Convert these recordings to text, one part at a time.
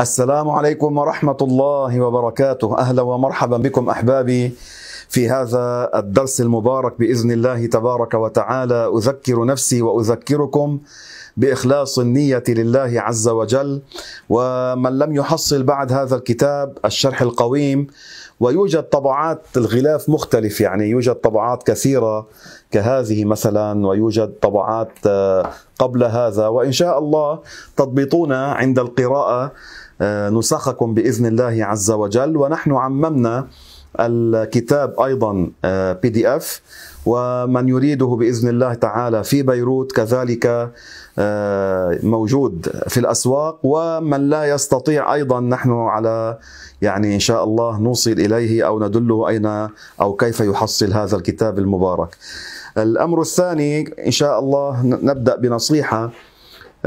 السلام عليكم ورحمة الله وبركاته أهلا ومرحبا بكم أحبابي في هذا الدرس المبارك بإذن الله تبارك وتعالى أذكر نفسي وأذكركم باخلاص النيه لله عز وجل ومن لم يحصل بعد هذا الكتاب الشرح القويم ويوجد طبعات الغلاف مختلف يعني يوجد طبعات كثيره كهذه مثلا ويوجد طبعات آه، قبل هذا وان شاء الله تضبطون عند القراءه آه، نسخكم باذن الله عز وجل ونحن عممنا الكتاب ايضا بي دي اف ومن يريده باذن الله تعالى في بيروت كذلك آه، موجود في الاسواق ومن لا يستطيع ايضا نحن على يعني ان شاء الله نوصل اليه او ندله اين او كيف يحصل هذا الكتاب المبارك. الامر الثاني ان شاء الله نبدا بنصيحه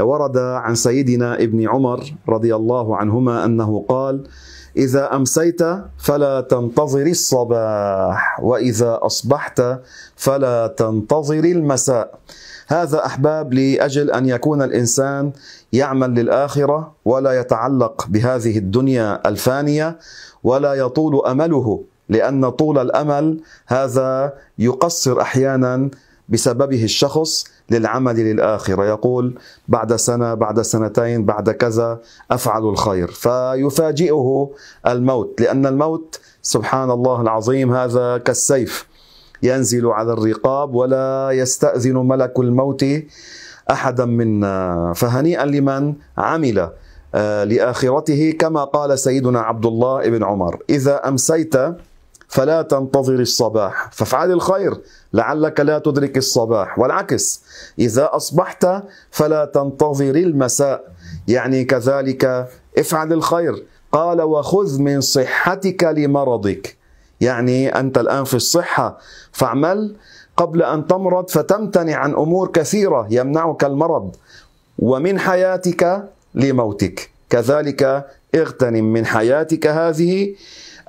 ورد عن سيدنا ابن عمر رضي الله عنهما انه قال: اذا امسيت فلا تنتظر الصباح، واذا اصبحت فلا تنتظر المساء. هذا احباب لاجل ان يكون الانسان يعمل للاخره ولا يتعلق بهذه الدنيا الفانيه ولا يطول امله لان طول الامل هذا يقصر احيانا بسببه الشخص للعمل للآخرة يقول بعد سنة بعد سنتين بعد كذا أفعل الخير فيفاجئه الموت لأن الموت سبحان الله العظيم هذا كالسيف ينزل على الرقاب ولا يستأذن ملك الموت أحدا منا فهنيئا لمن عمل آه، لآخرته كما قال سيدنا عبد الله بن عمر إذا أمسيت فلا تنتظر الصباح فافعل الخير لعلك لا تدرك الصباح والعكس إذا أصبحت فلا تنتظر المساء يعني كذلك افعل الخير قال وخذ من صحتك لمرضك يعني أنت الآن في الصحة فاعمل قبل أن تمرض فتمتنع عن أمور كثيرة يمنعك المرض ومن حياتك لموتك كذلك اغتنم من حياتك هذه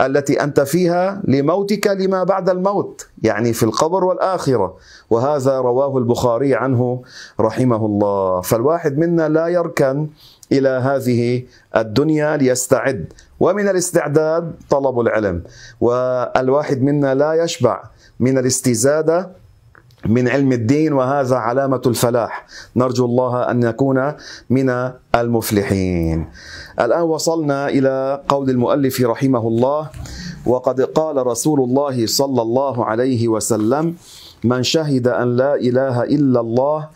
التي انت فيها لموتك لما بعد الموت يعني في القبر والاخره وهذا رواه البخاري عنه رحمه الله فالواحد منا لا يركن الى هذه الدنيا ليستعد ومن الاستعداد طلب العلم والواحد منا لا يشبع من الاستزاده من علم الدين وهذا علامة الفلاح نرجو الله أن نكون من المفلحين الآن وصلنا إلى قول المؤلف رحمه الله وقد قال رسول الله صلى الله عليه وسلم من شهد أن لا إله إلا الله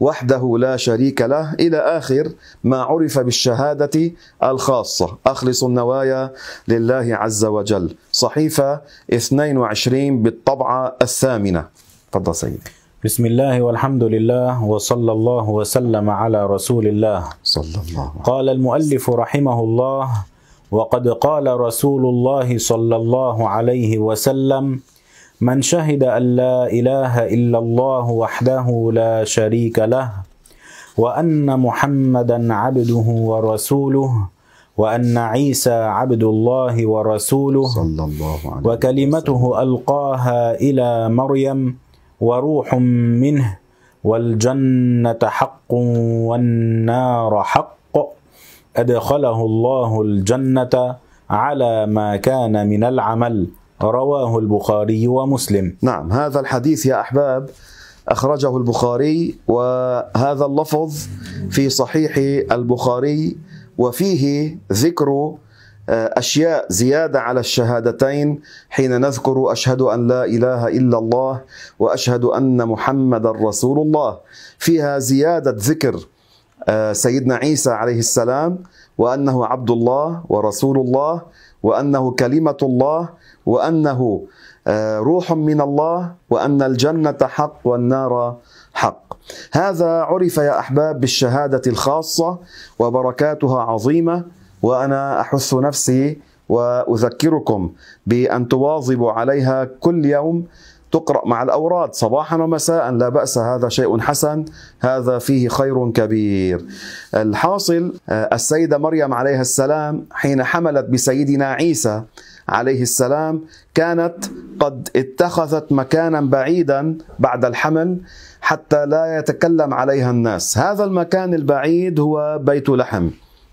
وحده لا شريك له الى اخر ما عرف بالشهاده الخاصه اخلص النوايا لله عز وجل صحيفه 22 بالطبعه الثامنه تفضل سيدي بسم الله والحمد لله وصلى الله وسلم على رسول الله صلى الله قال المؤلف رحمه الله وقد قال رسول الله صلى الله عليه وسلم من شهد أن لا إله إلا الله وحده لا شريك له وأن محمدا عبده ورسوله وأن عيسى عبد الله ورسوله صلى الله عليه وسلم وكلمته ألقاها إلى مريم وروح منه والجنة حق والنار حق أدخله الله الجنة على ما كان من العمل رواه البخاري ومسلم نعم هذا الحديث يا أحباب أخرجه البخاري وهذا اللفظ في صحيح البخاري وفيه ذكر أشياء زيادة على الشهادتين حين نذكر أشهد أن لا إله إلا الله وأشهد أن محمدا رسول الله فيها زيادة ذكر آه، سيدنا عيسى عليه السلام وأنه عبد الله ورسول الله وأنه كلمة الله وأنه آه، روح من الله وأن الجنة حق والنار حق هذا عرف يا أحباب بالشهادة الخاصة وبركاتها عظيمة وأنا أحث نفسي وأذكركم بأن تواظبوا عليها كل يوم تقرأ مع الأوراد صباحا ومساء لا بأس هذا شيء حسن هذا فيه خير كبير الحاصل آه، السيدة مريم عليها السلام حين حملت بسيدنا عيسى عليه السلام كانت قد اتخذت مكانا بعيدا بعد الحمل حتى لا يتكلم عليها الناس هذا المكان البعيد هو بيت لحم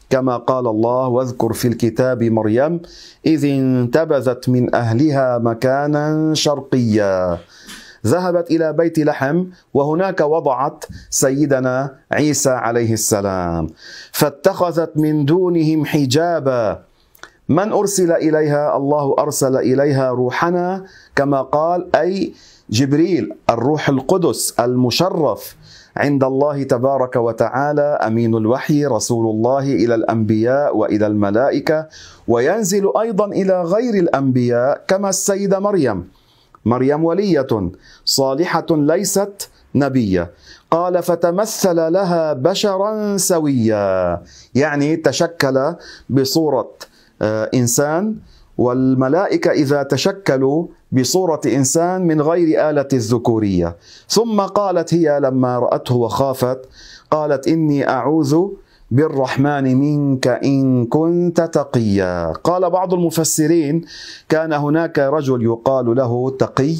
كما قال الله واذكر في الكتاب مريم إذ انتبذت من أهلها مكانا شرقيا ذهبت إلى بيت لحم وهناك وضعت سيدنا عيسى عليه السلام فاتخذت من دونهم حجابا من أرسل إليها الله أرسل إليها روحنا كما قال أي جبريل الروح القدس المشرف عند الله تبارك وتعالى امين الوحي رسول الله الى الانبياء والى الملائكه وينزل ايضا الى غير الانبياء كما السيده مريم مريم وليه صالحه ليست نبيه قال فتمثل لها بشرا سويا يعني تشكل بصوره آه، انسان والملائكة إذا تشكلوا بصورة إنسان من غير آلة الذكورية ثم قالت هي لما رأته وخافت قالت إني أعوذ بالرحمن منك إن كنت تقيا قال بعض المفسرين كان هناك رجل يقال له تقي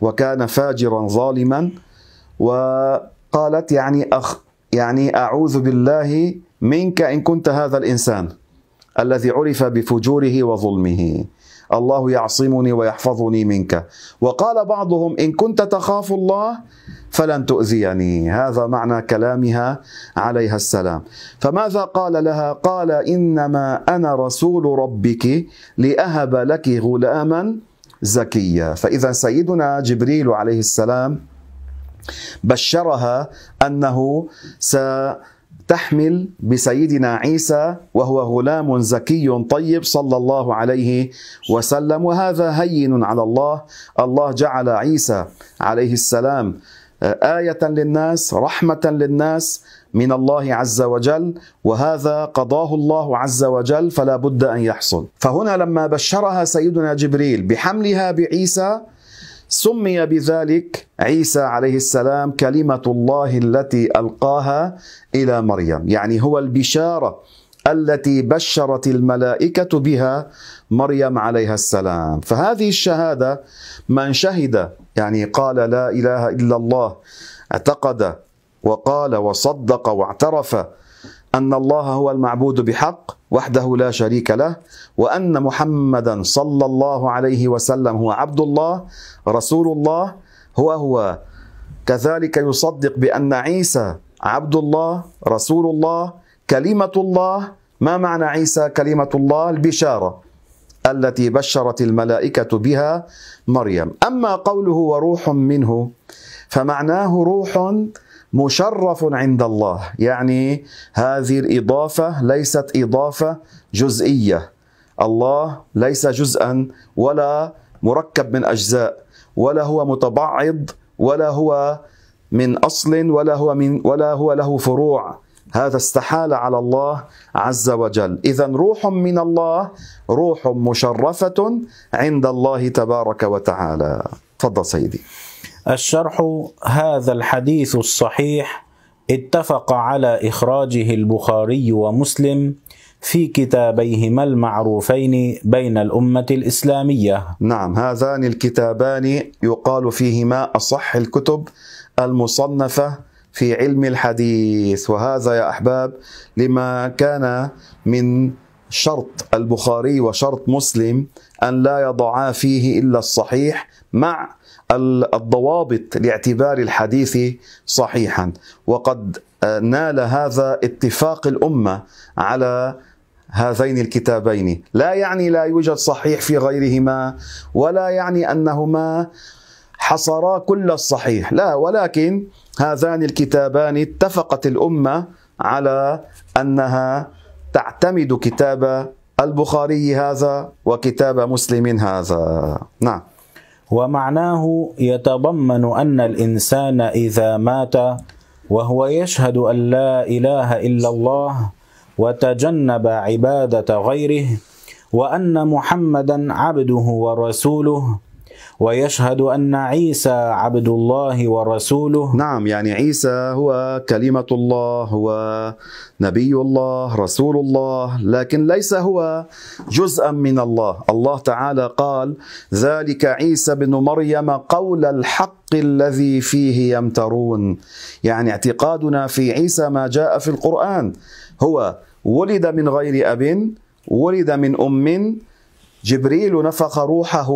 وكان فاجرا ظالما وقالت يعني أخ يعني أعوذ بالله منك إن كنت هذا الإنسان الذي عرف بفجوره وظلمه الله يعصمني ويحفظني منك وقال بعضهم ان كنت تخاف الله فلن تؤذيني هذا معنى كلامها عليها السلام فماذا قال لها قال انما انا رسول ربك لاهب لك غلاما زكيا فاذا سيدنا جبريل عليه السلام بشرها انه سيكون تحمل بسيدنا عيسى وهو غلام زكي طيب صلى الله عليه وسلم وهذا هين على الله الله جعل عيسى عليه السلام آه، آية للناس رحمة للناس من الله عز وجل وهذا قضاه الله عز وجل فلا بد أن يحصل فهنا لما بشرها سيدنا جبريل بحملها بعيسى سمي بذلك عيسى عليه السلام كلمه الله التي القاها الى مريم يعني هو البشاره التي بشرت الملائكه بها مريم عليها السلام فهذه الشهاده من شهد يعني قال لا اله الا الله اعتقد وقال وصدق واعترف ان الله هو المعبود بحق وحده لا شريك له وان محمدا صلى الله عليه وسلم هو عبد الله رسول الله هو هو كذلك يصدق بان عيسى عبد الله رسول الله كلمه الله ما معنى عيسى كلمه الله البشاره التي بشرت الملائكه بها مريم اما قوله وروح منه فمعناه روح مشرف عند الله يعني هذه الإضافة ليست إضافة جزئية الله ليس جزءا ولا مركب من أجزاء ولا هو متبعض ولا هو من أصل ولا هو من ولا هو له فروع هذا استحال على الله عز وجل اذا روح من الله روح مشرفه عند الله تبارك وتعالى تفضل سيدي الشرح هذا الحديث الصحيح اتفق على إخراجه البخاري ومسلم في كتابيهما المعروفين بين الأمة الإسلامية. نعم هذان الكتابان يقال فيهما أصح الكتب المصنفة في علم الحديث وهذا يا أحباب لما كان من شرط البخاري وشرط مسلم أن لا يضعا فيه إلا الصحيح مع الضوابط لاعتبار الحديث صحيحا وقد آه، نال هذا اتفاق الامه على هذين الكتابين لا يعني لا يوجد صحيح في غيرهما ولا يعني انهما حصرا كل الصحيح لا ولكن هذان الكتابان اتفقت الامه على انها تعتمد كتاب البخاري هذا وكتاب مسلم هذا نعم ومعناه يتضمن أن الإنسان إذا مات وهو يشهد أن لا إله إلا الله وتجنب عبادة غيره وأن محمدا عبده ورسوله ويشهد أن عيسى عبد الله ورسوله نعم يعني عيسى هو كلمة الله هو نبي الله رسول الله لكن ليس هو جزءا من الله الله تعالى قال ذلك عيسى بن مريم قول الحق الذي فيه يمترون يعني اعتقادنا في عيسى ما جاء في القرآن هو ولد من غير أب ولد من أم جبريل نفخ روحه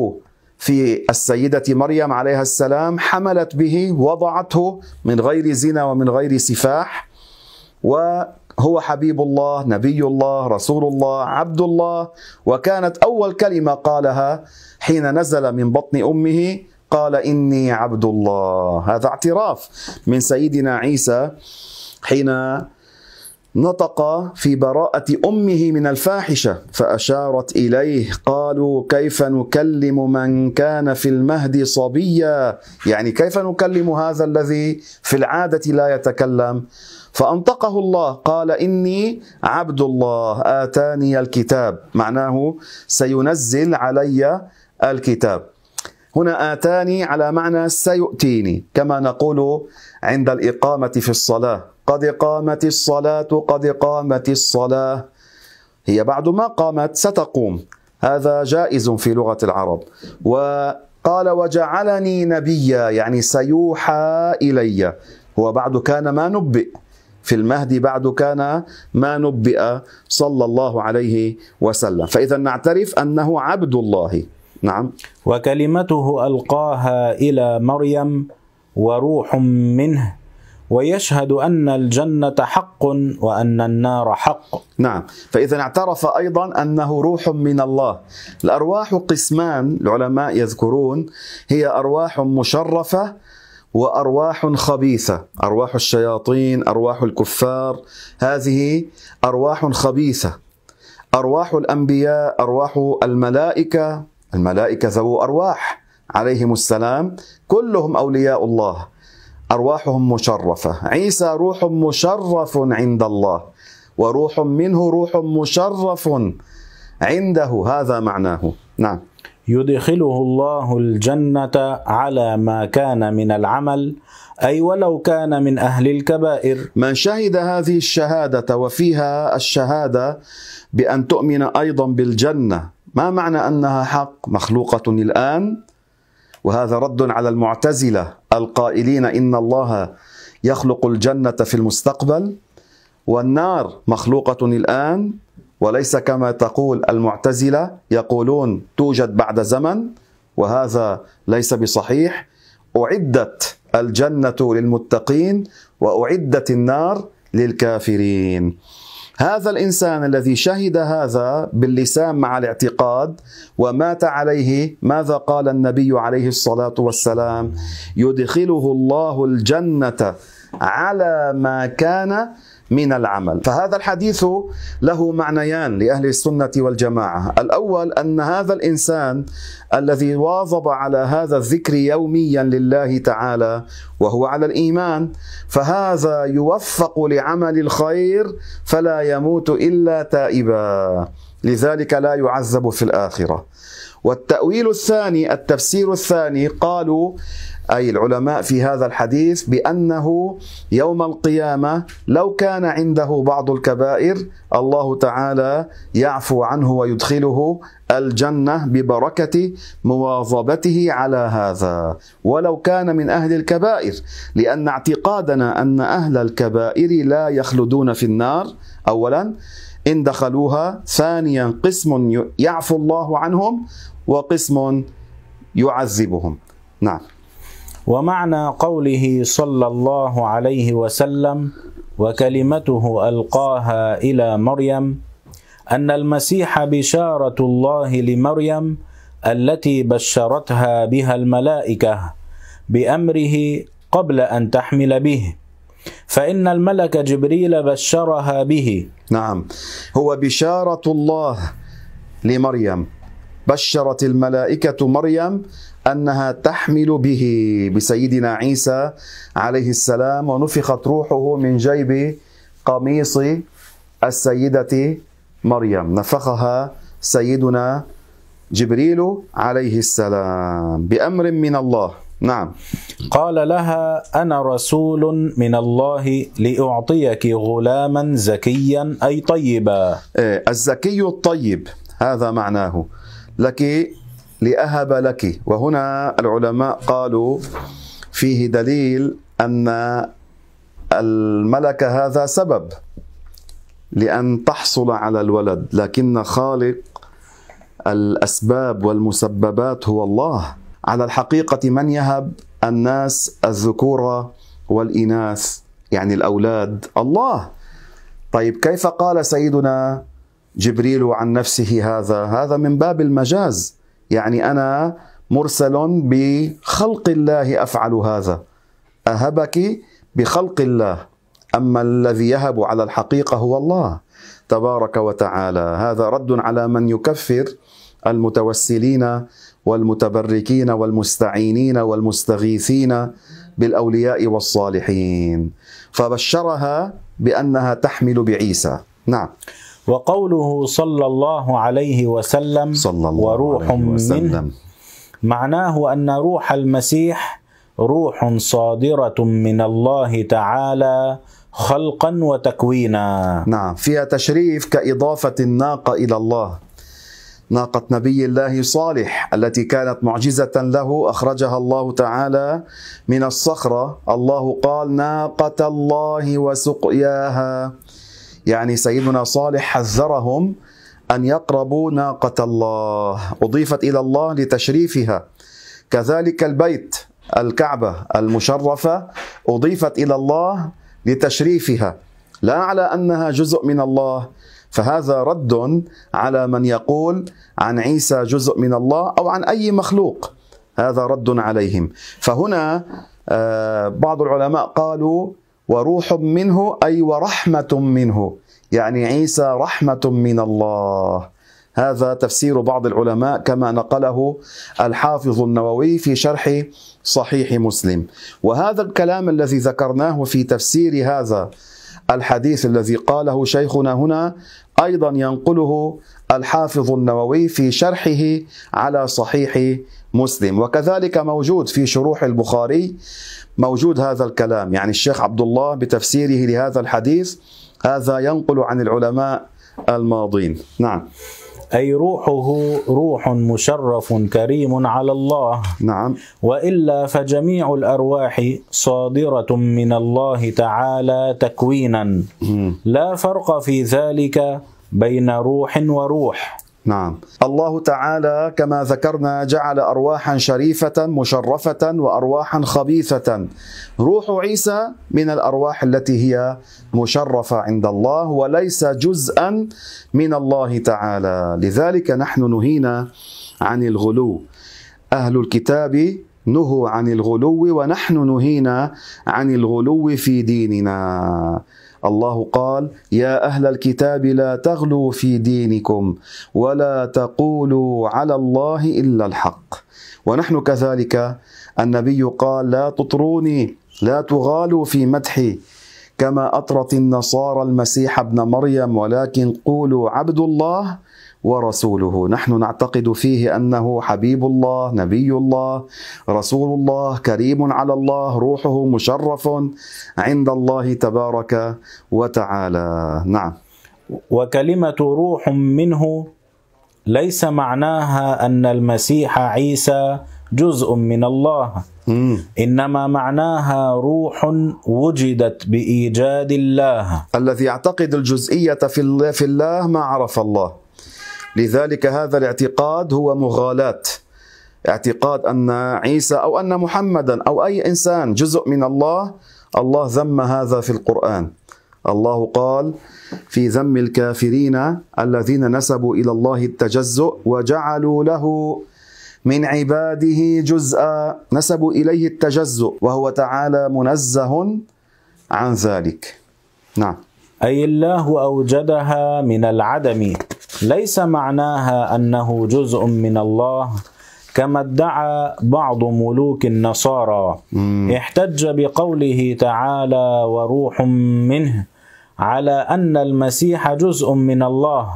في السيدة مريم عليها السلام حملت به وضعته من غير زنا ومن غير سفاح وهو حبيب الله نبي الله رسول الله عبد الله وكانت أول كلمة قالها حين نزل من بطن أمه قال إني عبد الله هذا اعتراف من سيدنا عيسى حين نطق في براءة أمه من الفاحشة فأشارت إليه قالوا كيف نكلم من كان في المهد صبيا يعني كيف نكلم هذا الذي في العادة لا يتكلم فأنطقه الله قال إني عبد الله آتاني الكتاب معناه سينزل علي الكتاب هنا آتاني على معنى سيؤتيني كما نقول عند الإقامة في الصلاة قد قامت الصلاة قد قامت الصلاة هي بعد ما قامت ستقوم هذا جائز في لغة العرب وقال وجعلني نبيا يعني سيوحى إلي هو بعد كان ما نبئ في المهد بعد كان ما نبئ صلى الله عليه وسلم فإذا نعترف أنه عبد الله نعم وكلمته ألقاها إلى مريم وروح منه ويشهد أن الجنة حق وأن النار حق نعم فإذا اعترف أيضا أنه روح من الله الأرواح قسمان العلماء يذكرون هي أرواح مشرفة وارواح خبيثه، ارواح الشياطين، ارواح الكفار، هذه ارواح خبيثه. ارواح الانبياء، ارواح الملائكه، الملائكه ذو ارواح عليهم السلام، كلهم اولياء الله. أرواحهم مشرفة عيسى روح مشرف عند الله وروح منه روح مشرف عنده هذا معناه نعم يدخله الله الجنة على ما كان من العمل أي ولو كان من أهل الكبائر من شهد هذه الشهادة وفيها الشهادة بأن تؤمن أيضا بالجنة ما معنى أنها حق مخلوقة الآن وهذا رد على المعتزله القائلين ان الله يخلق الجنه في المستقبل والنار مخلوقه الان وليس كما تقول المعتزله يقولون توجد بعد زمن وهذا ليس بصحيح اعدت الجنه للمتقين واعدت النار للكافرين هذا الانسان الذي شهد هذا باللسان مع الاعتقاد ومات عليه ماذا قال النبي عليه الصلاه والسلام يدخله الله الجنه على ما كان من العمل فهذا الحديث له معنيان لأهل السنة والجماعة الأول أن هذا الإنسان الذي واظب على هذا الذكر يوميا لله تعالى وهو على الإيمان فهذا يوفق لعمل الخير فلا يموت إلا تائبا لذلك لا يعذب في الآخرة والتأويل الثاني التفسير الثاني قالوا اي العلماء في هذا الحديث بانه يوم القيامه لو كان عنده بعض الكبائر الله تعالى يعفو عنه ويدخله الجنه ببركه مواظبته على هذا ولو كان من اهل الكبائر لان اعتقادنا ان اهل الكبائر لا يخلدون في النار اولا ان دخلوها ثانيا قسم يعفو الله عنهم وقسم يعذبهم نعم ومعنى قوله صلى الله عليه وسلم وكلمته القاها الى مريم ان المسيح بشاره الله لمريم التي بشرتها بها الملائكه بامره قبل ان تحمل به فإن الملك جبريل بشرها به نعم هو بشارة الله لمريم بشرت الملائكة مريم انها تحمل به بسيدنا عيسى عليه السلام ونفخت روحه من جيب قميص السيده مريم نفخها سيدنا جبريل عليه السلام بامر من الله نعم قال لها انا رسول من الله لاعطيك غلاما زكيا اي طيبا إيه، الزكي الطيب هذا معناه لك لأهب لك وهنا العلماء قالوا فيه دليل أن الملك هذا سبب لأن تحصل على الولد لكن خالق الأسباب والمسببات هو الله على الحقيقة من يهب الناس الذكور والإناث يعني الأولاد الله طيب كيف قال سيدنا جبريل عن نفسه هذا هذا من باب المجاز يعني أنا مرسل بخلق الله أفعل هذا أهبك بخلق الله أما الذي يهب على الحقيقة هو الله تبارك وتعالى هذا رد على من يكفر المتوسلين والمتبركين والمستعينين والمستغيثين بالاولياء والصالحين فبشرها بانها تحمل بعيسى نعم وقوله صلى الله عليه وسلم صلى الله وروح عليه وسلم منه معناه أن روح المسيح روح صادرة من الله تعالى خلقا وتكوينا نعم فيها تشريف كإضافة الناقة إلى الله ناقة نبي الله صالح التي كانت معجزة له أخرجها الله تعالى من الصخرة الله قال ناقة الله وسقياها يعني سيدنا صالح حذرهم أن يقربوا ناقة الله أضيفت إلى الله لتشريفها كذلك البيت الكعبة المشرفة أضيفت إلى الله لتشريفها لا على أنها جزء من الله فهذا رد على من يقول عن عيسى جزء من الله أو عن أي مخلوق هذا رد عليهم فهنا آه، بعض العلماء قالوا وروح منه أي ورحمة منه يعني عيسى رحمة من الله هذا تفسير بعض العلماء كما نقله الحافظ النووي في شرح صحيح مسلم وهذا الكلام الذي ذكرناه في تفسير هذا الحديث الذي قاله شيخنا هنا ايضا ينقله الحافظ النووي في شرحه على صحيح مسلم وكذلك موجود في شروح البخاري موجود هذا الكلام يعني الشيخ عبد الله بتفسيره لهذا الحديث هذا ينقل عن العلماء الماضين نعم أي روحه روح مشرف كريم على الله نعم وإلا فجميع الأرواح صادرة من الله تعالى تكوينا لا فرق في ذلك بين روح وروح نعم الله تعالى كما ذكرنا جعل أرواحا شريفة مشرفة وأرواحا خبيثة روح عيسى من الأرواح التي هي مشرفة عند الله وليس جزءا من الله تعالى لذلك نحن نهينا عن الغلو أهل الكتاب نهوا عن الغلو ونحن نهينا عن الغلو في ديننا الله قال يا اهل الكتاب لا تغلوا في دينكم ولا تقولوا على الله الا الحق ونحن كذلك النبي قال لا تطروني لا تغالوا في مدحي كما اطرت النصارى المسيح ابن مريم ولكن قولوا عبد الله ورسوله نحن نعتقد فيه انه حبيب الله نبي الله رسول الله كريم على الله روحه مشرف عند الله تبارك وتعالى نعم وكلمه روح منه ليس معناها ان المسيح عيسى جزء من الله انما معناها روح وجدت بايجاد الله الذي يعتقد الجزئيه في الله ما عرف الله لذلك هذا الاعتقاد هو مغالاة اعتقاد أن عيسى أو أن محمدا أو أي إنسان جزء من الله الله ذم هذا في القرآن الله قال في ذم الكافرين الذين نسبوا إلى الله التجزؤ وجعلوا له من عباده جزءا نسبوا إليه التجزؤ وهو تعالى منزه عن ذلك نعم أي الله أوجدها من العدم ليس معناها أنه جزء من الله كما ادعى بعض ملوك النصارى احتج بقوله تعالى وروح منه على أن المسيح جزء من الله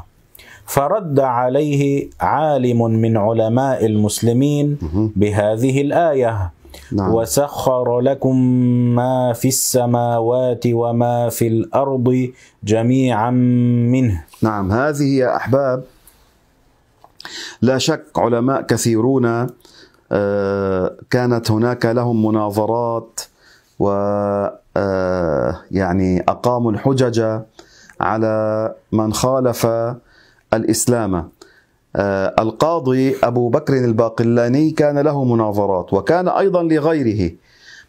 فرد عليه عالم من علماء المسلمين بهذه الآية نعم. وسخر لكم ما في السماوات وما في الأرض جميعا منه نعم هذه يا أحباب لا شك علماء كثيرون آه، كانت هناك لهم مناظرات و آه، يعني أقاموا الحجج على من خالف الإسلام آه، القاضي أبو بكر الباقلاني كان له مناظرات وكان أيضا لغيره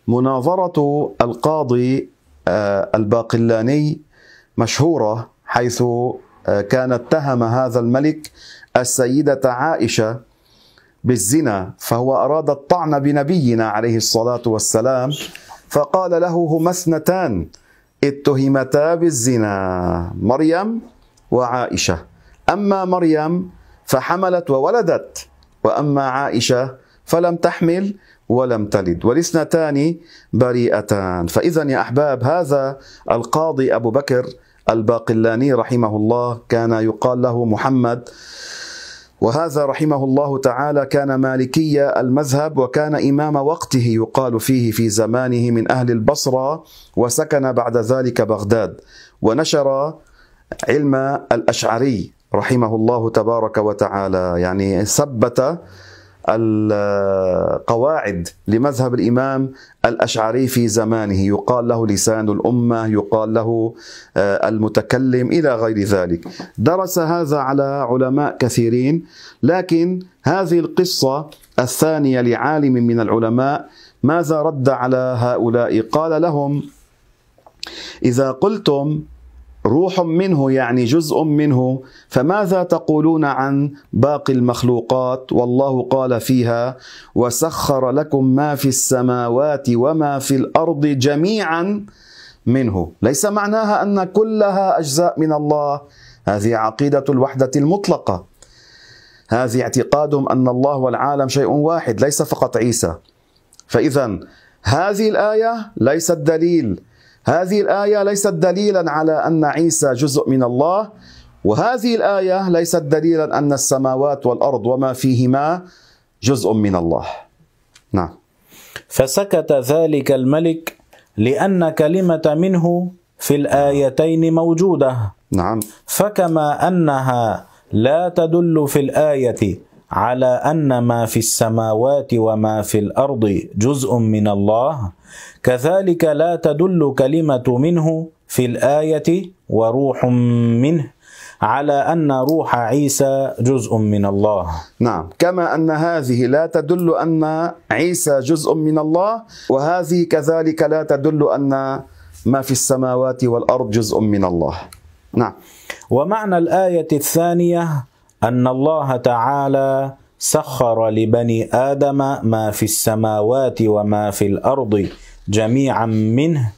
مناظرة القاضي آه، الباقلاني مشهورة حيث آه، كان اتهم هذا الملك السيدة عائشة بالزنا فهو أراد الطعن بنبينا عليه الصلاة والسلام فقال له هما اثنتان اتهمتا بالزنا مريم وعائشة أما مريم فحملت وولدت واما عائشه فلم تحمل ولم تلد والاثنتان بريئتان فاذا يا احباب هذا القاضي ابو بكر الباقلاني رحمه الله كان يقال له محمد وهذا رحمه الله تعالى كان مالكي المذهب وكان امام وقته يقال فيه في زمانه من اهل البصره وسكن بعد ذلك بغداد ونشر علم الاشعري رحمه الله تبارك وتعالى يعني ثبت القواعد لمذهب الامام الاشعري في زمانه يقال له لسان الامه يقال له آه، المتكلم الى غير ذلك درس هذا على علماء كثيرين لكن هذه القصه الثانيه لعالم من العلماء ماذا رد على هؤلاء قال لهم اذا قلتم روح منه يعني جزء منه فماذا تقولون عن باقي المخلوقات والله قال فيها وسخر لكم ما في السماوات وما في الارض جميعا منه ليس معناها ان كلها اجزاء من الله هذه عقيده الوحده المطلقه هذه اعتقادهم ان الله والعالم شيء واحد ليس فقط عيسى فاذا هذه الايه ليست دليل هذه الآية ليست دليلا على أن عيسى جزء من الله وهذه الآية ليست دليلا أن السماوات والأرض وما فيهما جزء من الله نعم فسكت ذلك الملك لأن كلمة منه في الآيتين موجودة نعم فكما أنها لا تدل في الآية على ان ما في السماوات وما في الارض جزء من الله كذلك لا تدل كلمه منه في الايه وروح منه على ان روح عيسى جزء من الله. نعم، كما ان هذه لا تدل ان عيسى جزء من الله، وهذه كذلك لا تدل ان ما في السماوات والارض جزء من الله. نعم. ومعنى الايه الثانيه أن الله تعالى سخر لبني آدم ما في السماوات وما في الأرض جميعا منه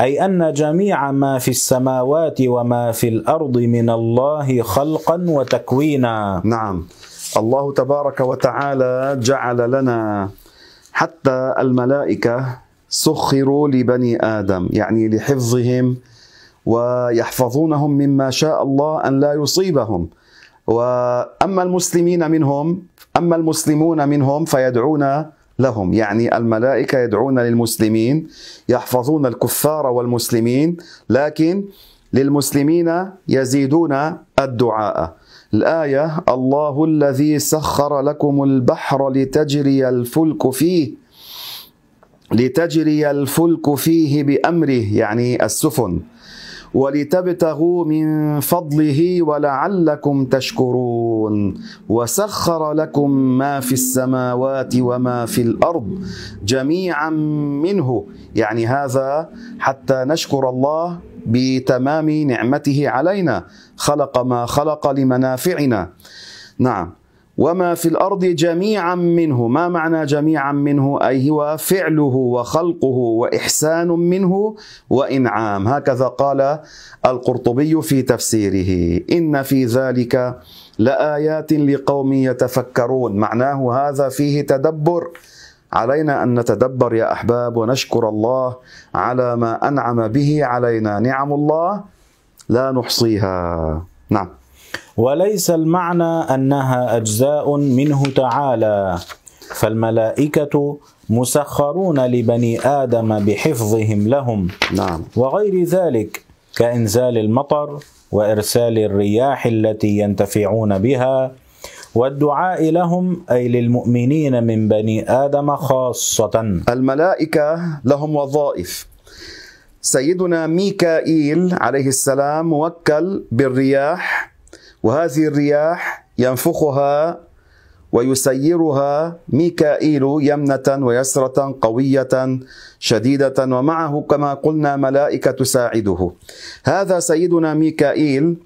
أي أن جميع ما في السماوات وما في الأرض من الله خلقا وتكوينا نعم الله تبارك وتعالى جعل لنا حتى الملائكة سخروا لبني آدم يعني لحفظهم ويحفظونهم مما شاء الله أن لا يصيبهم واما المسلمين منهم اما المسلمون منهم فيدعون لهم يعني الملائكه يدعون للمسلمين يحفظون الكفار والمسلمين لكن للمسلمين يزيدون الدعاء الايه الله الذي سخر لكم البحر لتجري الفلك فيه لتجري الفلك فيه بامره يعني السفن ولتبتغوا من فضله ولعلكم تشكرون وسخر لكم ما في السماوات وما في الارض جميعا منه يعني هذا حتى نشكر الله بتمام نعمته علينا خلق ما خلق لمنافعنا نعم وما في الارض جميعا منه ما معنى جميعا منه اي هو فعله وخلقه واحسان منه وانعام هكذا قال القرطبي في تفسيره ان في ذلك لايات لقوم يتفكرون معناه هذا فيه تدبر علينا ان نتدبر يا احباب ونشكر الله على ما انعم به علينا نعم الله لا نحصيها نعم وليس المعنى أنها أجزاء منه تعالى فالملائكة مسخرون لبني آدم بحفظهم لهم نعم. وغير ذلك كإنزال المطر وإرسال الرياح التي ينتفعون بها والدعاء لهم أي للمؤمنين من بني آدم خاصة الملائكة لهم وظائف سيدنا ميكائيل عليه السلام موكل بالرياح وهذه الرياح ينفخها ويسيرها ميكائيل يمنة ويسرة قوية شديدة ومعه كما قلنا ملائكة تساعده. هذا سيدنا ميكائيل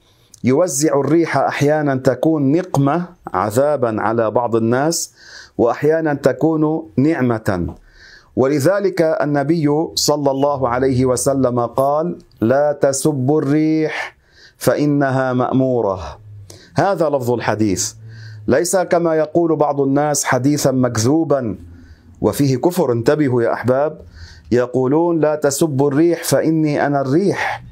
يوزع الريح احيانا تكون نقمه عذابا على بعض الناس واحيانا تكون نعمه ولذلك النبي صلى الله عليه وسلم قال لا تسبوا الريح فانها ماموره هذا لفظ الحديث ليس كما يقول بعض الناس حديثا مكذوبا وفيه كفر انتبهوا يا احباب يقولون لا تسبوا الريح فاني انا الريح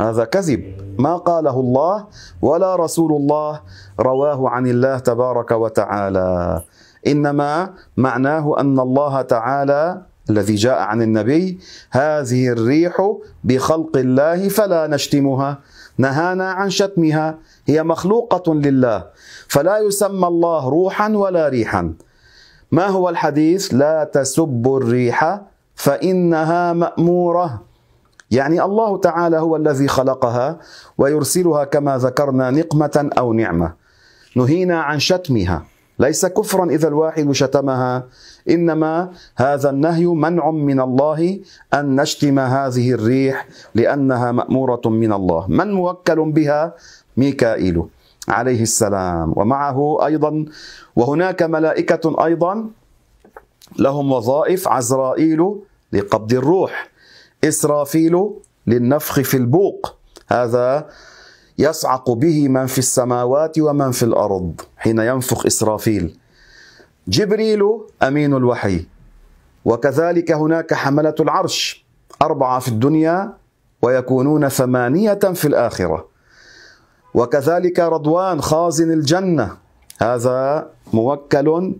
هذا كذب ما قاله الله ولا رسول الله رواه عن الله تبارك وتعالى انما معناه ان الله تعالى الذي جاء عن النبي هذه الريح بخلق الله فلا نشتمها نهانا عن شتمها هي مخلوقة لله فلا يسمى الله روحا ولا ريحا ما هو الحديث لا تسب الريح فإنها مأمورة يعني الله تعالى هو الذي خلقها ويرسلها كما ذكرنا نقمة أو نعمة نهينا عن شتمها ليس كفرا إذا الواحد شتمها إنما هذا النهي منع من الله أن نشتم هذه الريح لأنها مأمورة من الله من موكل بها ميكائيل عليه السلام ومعه أيضا وهناك ملائكة أيضا لهم وظائف عزرائيل لقبض الروح إسرافيل للنفخ في البوق هذا يصعق به من في السماوات ومن في الأرض حين ينفخ إسرافيل جبريل أمين الوحي وكذلك هناك حملة العرش أربعة في الدنيا ويكونون ثمانية في الآخرة وكذلك رضوان خازن الجنة هذا موكل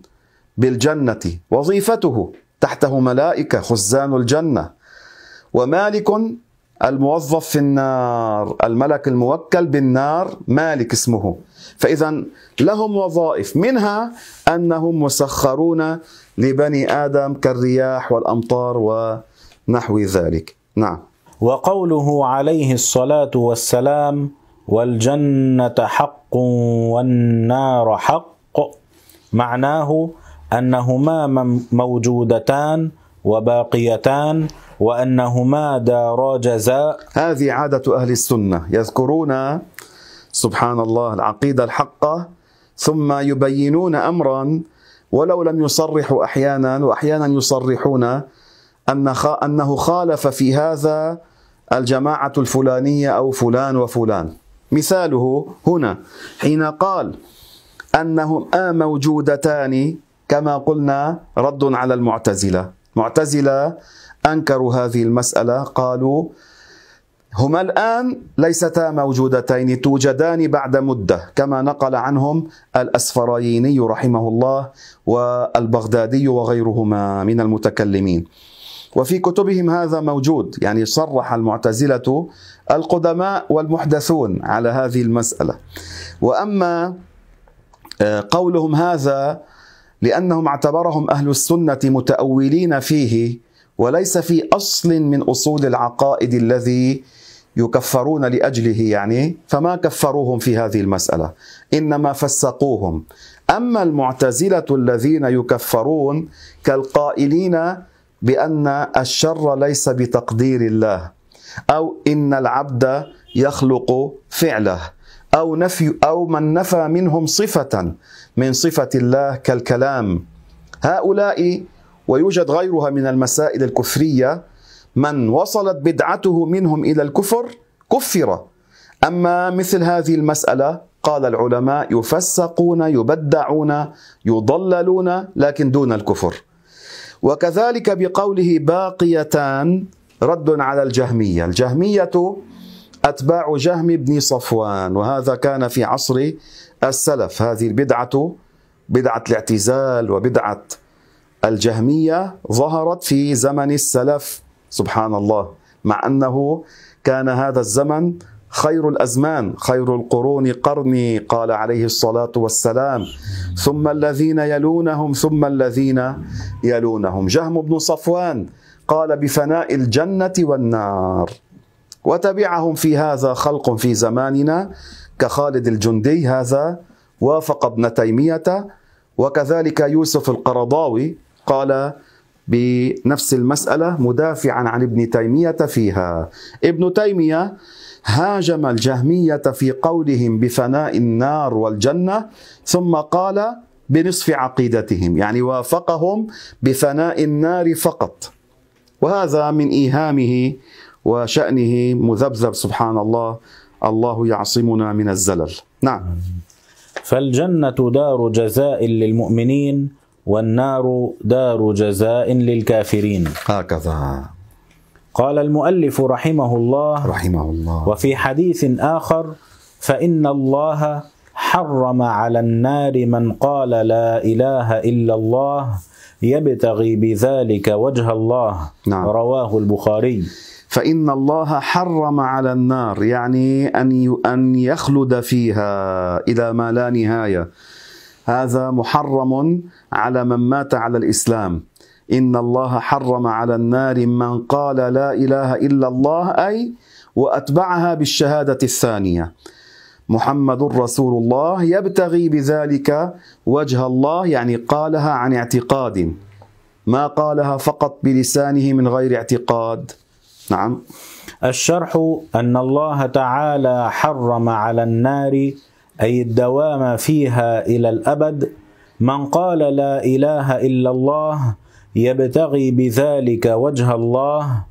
بالجنة وظيفته تحته ملائكة خزان الجنة ومالك الموظف في النار الملك الموكل بالنار مالك اسمه فإذا لهم وظائف منها أنهم مسخرون لبني آدم كالرياح والأمطار ونحو ذلك نعم وقوله عليه الصلاة والسلام والجنة حق والنار حق معناه أنهما موجودتان وباقيتان وأنهما دارا جزاء هذه عادة أهل السنة يذكرون سبحان الله العقيدة الحقة ثم يبينون أمرا ولو لم يصرحوا أحيانا وأحيانا يصرحون أن أنه خالف في هذا الجماعة الفلانية أو فلان وفلان مثاله هنا حين قال أنهما موجودتان كما قلنا رد على المعتزلة المعتزلة أنكروا هذه المسألة قالوا هما الآن ليستا موجودتين توجدان بعد مدة كما نقل عنهم الأسفرايني رحمه الله والبغدادي وغيرهما من المتكلمين وفي كتبهم هذا موجود يعني صرح المعتزلة القدماء والمحدثون على هذه المسألة وأما آه، قولهم هذا لأنهم اعتبرهم أهل السنة متأولين فيه وليس في أصل من أصول العقائد الذي يكفرون لأجله يعني فما كفروهم في هذه المسألة إنما فسقوهم أما المعتزلة الذين يكفرون كالقائلين بأن الشر ليس بتقدير الله أو إن العبد يخلق فعله أو نفي أو من نفى منهم صفة من صفة الله كالكلام هؤلاء ويوجد غيرها من المسائل الكفرية من وصلت بدعته منهم إلى الكفر كفر أما مثل هذه المسألة قال العلماء يفسقون يبدعون يضللون لكن دون الكفر وكذلك بقوله باقيتان رد على الجهمية الجهمية أتباع جهم بن صفوان وهذا كان في عصر السلف هذه البدعة بدعة الاعتزال وبدعة الجهمية ظهرت في زمن السلف سبحان الله مع أنه كان هذا الزمن خير الأزمان خير القرون قرني قال عليه الصلاة والسلام ثم الذين يلونهم ثم الذين يلونهم جهم بن صفوان قال بفناء الجنة والنار وتبعهم في هذا خلق في زماننا كخالد الجندي هذا وافق ابن تيمية وكذلك يوسف القرضاوي قال بنفس المسألة مدافعا عن ابن تيمية فيها ابن تيمية هاجم الجهمية في قولهم بفناء النار والجنة ثم قال بنصف عقيدتهم يعني وافقهم بفناء النار فقط وهذا من إيهامه وشأنه مذبذب سبحان الله الله يعصمنا من الزلل نعم فالجنة دار جزاء للمؤمنين والنار دار جزاء للكافرين هكذا قال المؤلف رحمه الله رحمه الله وفي حديث آخر فإن الله حرم على النار من قال لا إله إلا الله يبتغي بذلك وجه الله نعم. رواه البخاري فإن الله حرم على النار يعني أن أن يخلد فيها إلى ما لا نهاية هذا محرم على من مات على الإسلام إن الله حرم على النار من قال لا إله إلا الله أي وأتبعها بالشهادة الثانية محمد رسول الله يبتغي بذلك وجه الله يعني قالها عن اعتقاد ما قالها فقط بلسانه من غير اعتقاد نعم الشرح أن الله تعالى حرم على النار أي الدوام فيها إلى الأبد من قال لا إله إلا الله يبتغي بذلك وجه الله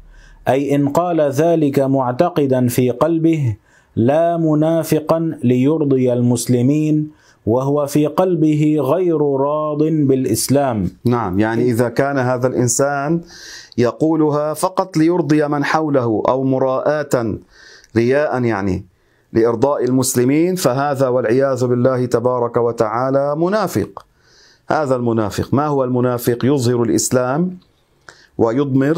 أي إن قال ذلك معتقدا في قلبه لا منافقا ليرضي المسلمين وهو في قلبه غير راض بالاسلام. نعم، يعني اذا كان هذا الانسان يقولها فقط ليرضي من حوله او مراءة رياء يعني لارضاء المسلمين فهذا والعياذ بالله تبارك وتعالى منافق. هذا المنافق، ما هو المنافق؟ يظهر الاسلام ويضمر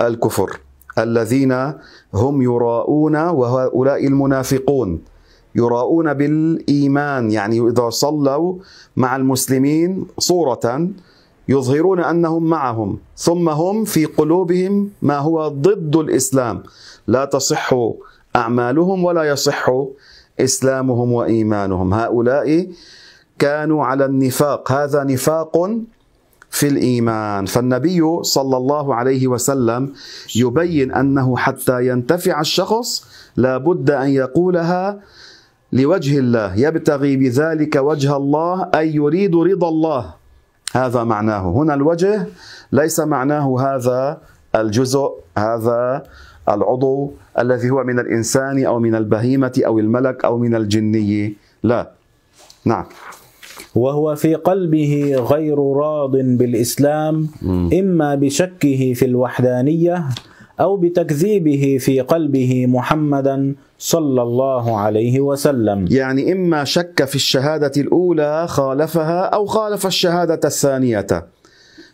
الكفر. الذين هم يراءون وهؤلاء المنافقون يراءون بالايمان يعني اذا صلوا مع المسلمين صوره يظهرون انهم معهم ثم هم في قلوبهم ما هو ضد الاسلام لا تصح اعمالهم ولا يصح اسلامهم وايمانهم هؤلاء كانوا على النفاق هذا نفاق في الايمان فالنبي صلى الله عليه وسلم يبين انه حتى ينتفع الشخص لا بد ان يقولها لوجه الله يبتغي بذلك وجه الله اي يريد رضا الله هذا معناه هنا الوجه ليس معناه هذا الجزء هذا العضو الذي هو من الانسان او من البهيمه او الملك او من الجني لا نعم وهو في قلبه غير راض بالإسلام إما بشكه في الوحدانية أو بتكذيبه في قلبه محمدا صلى الله عليه وسلم يعني إما شك في الشهادة الأولى خالفها أو خالف الشهادة الثانية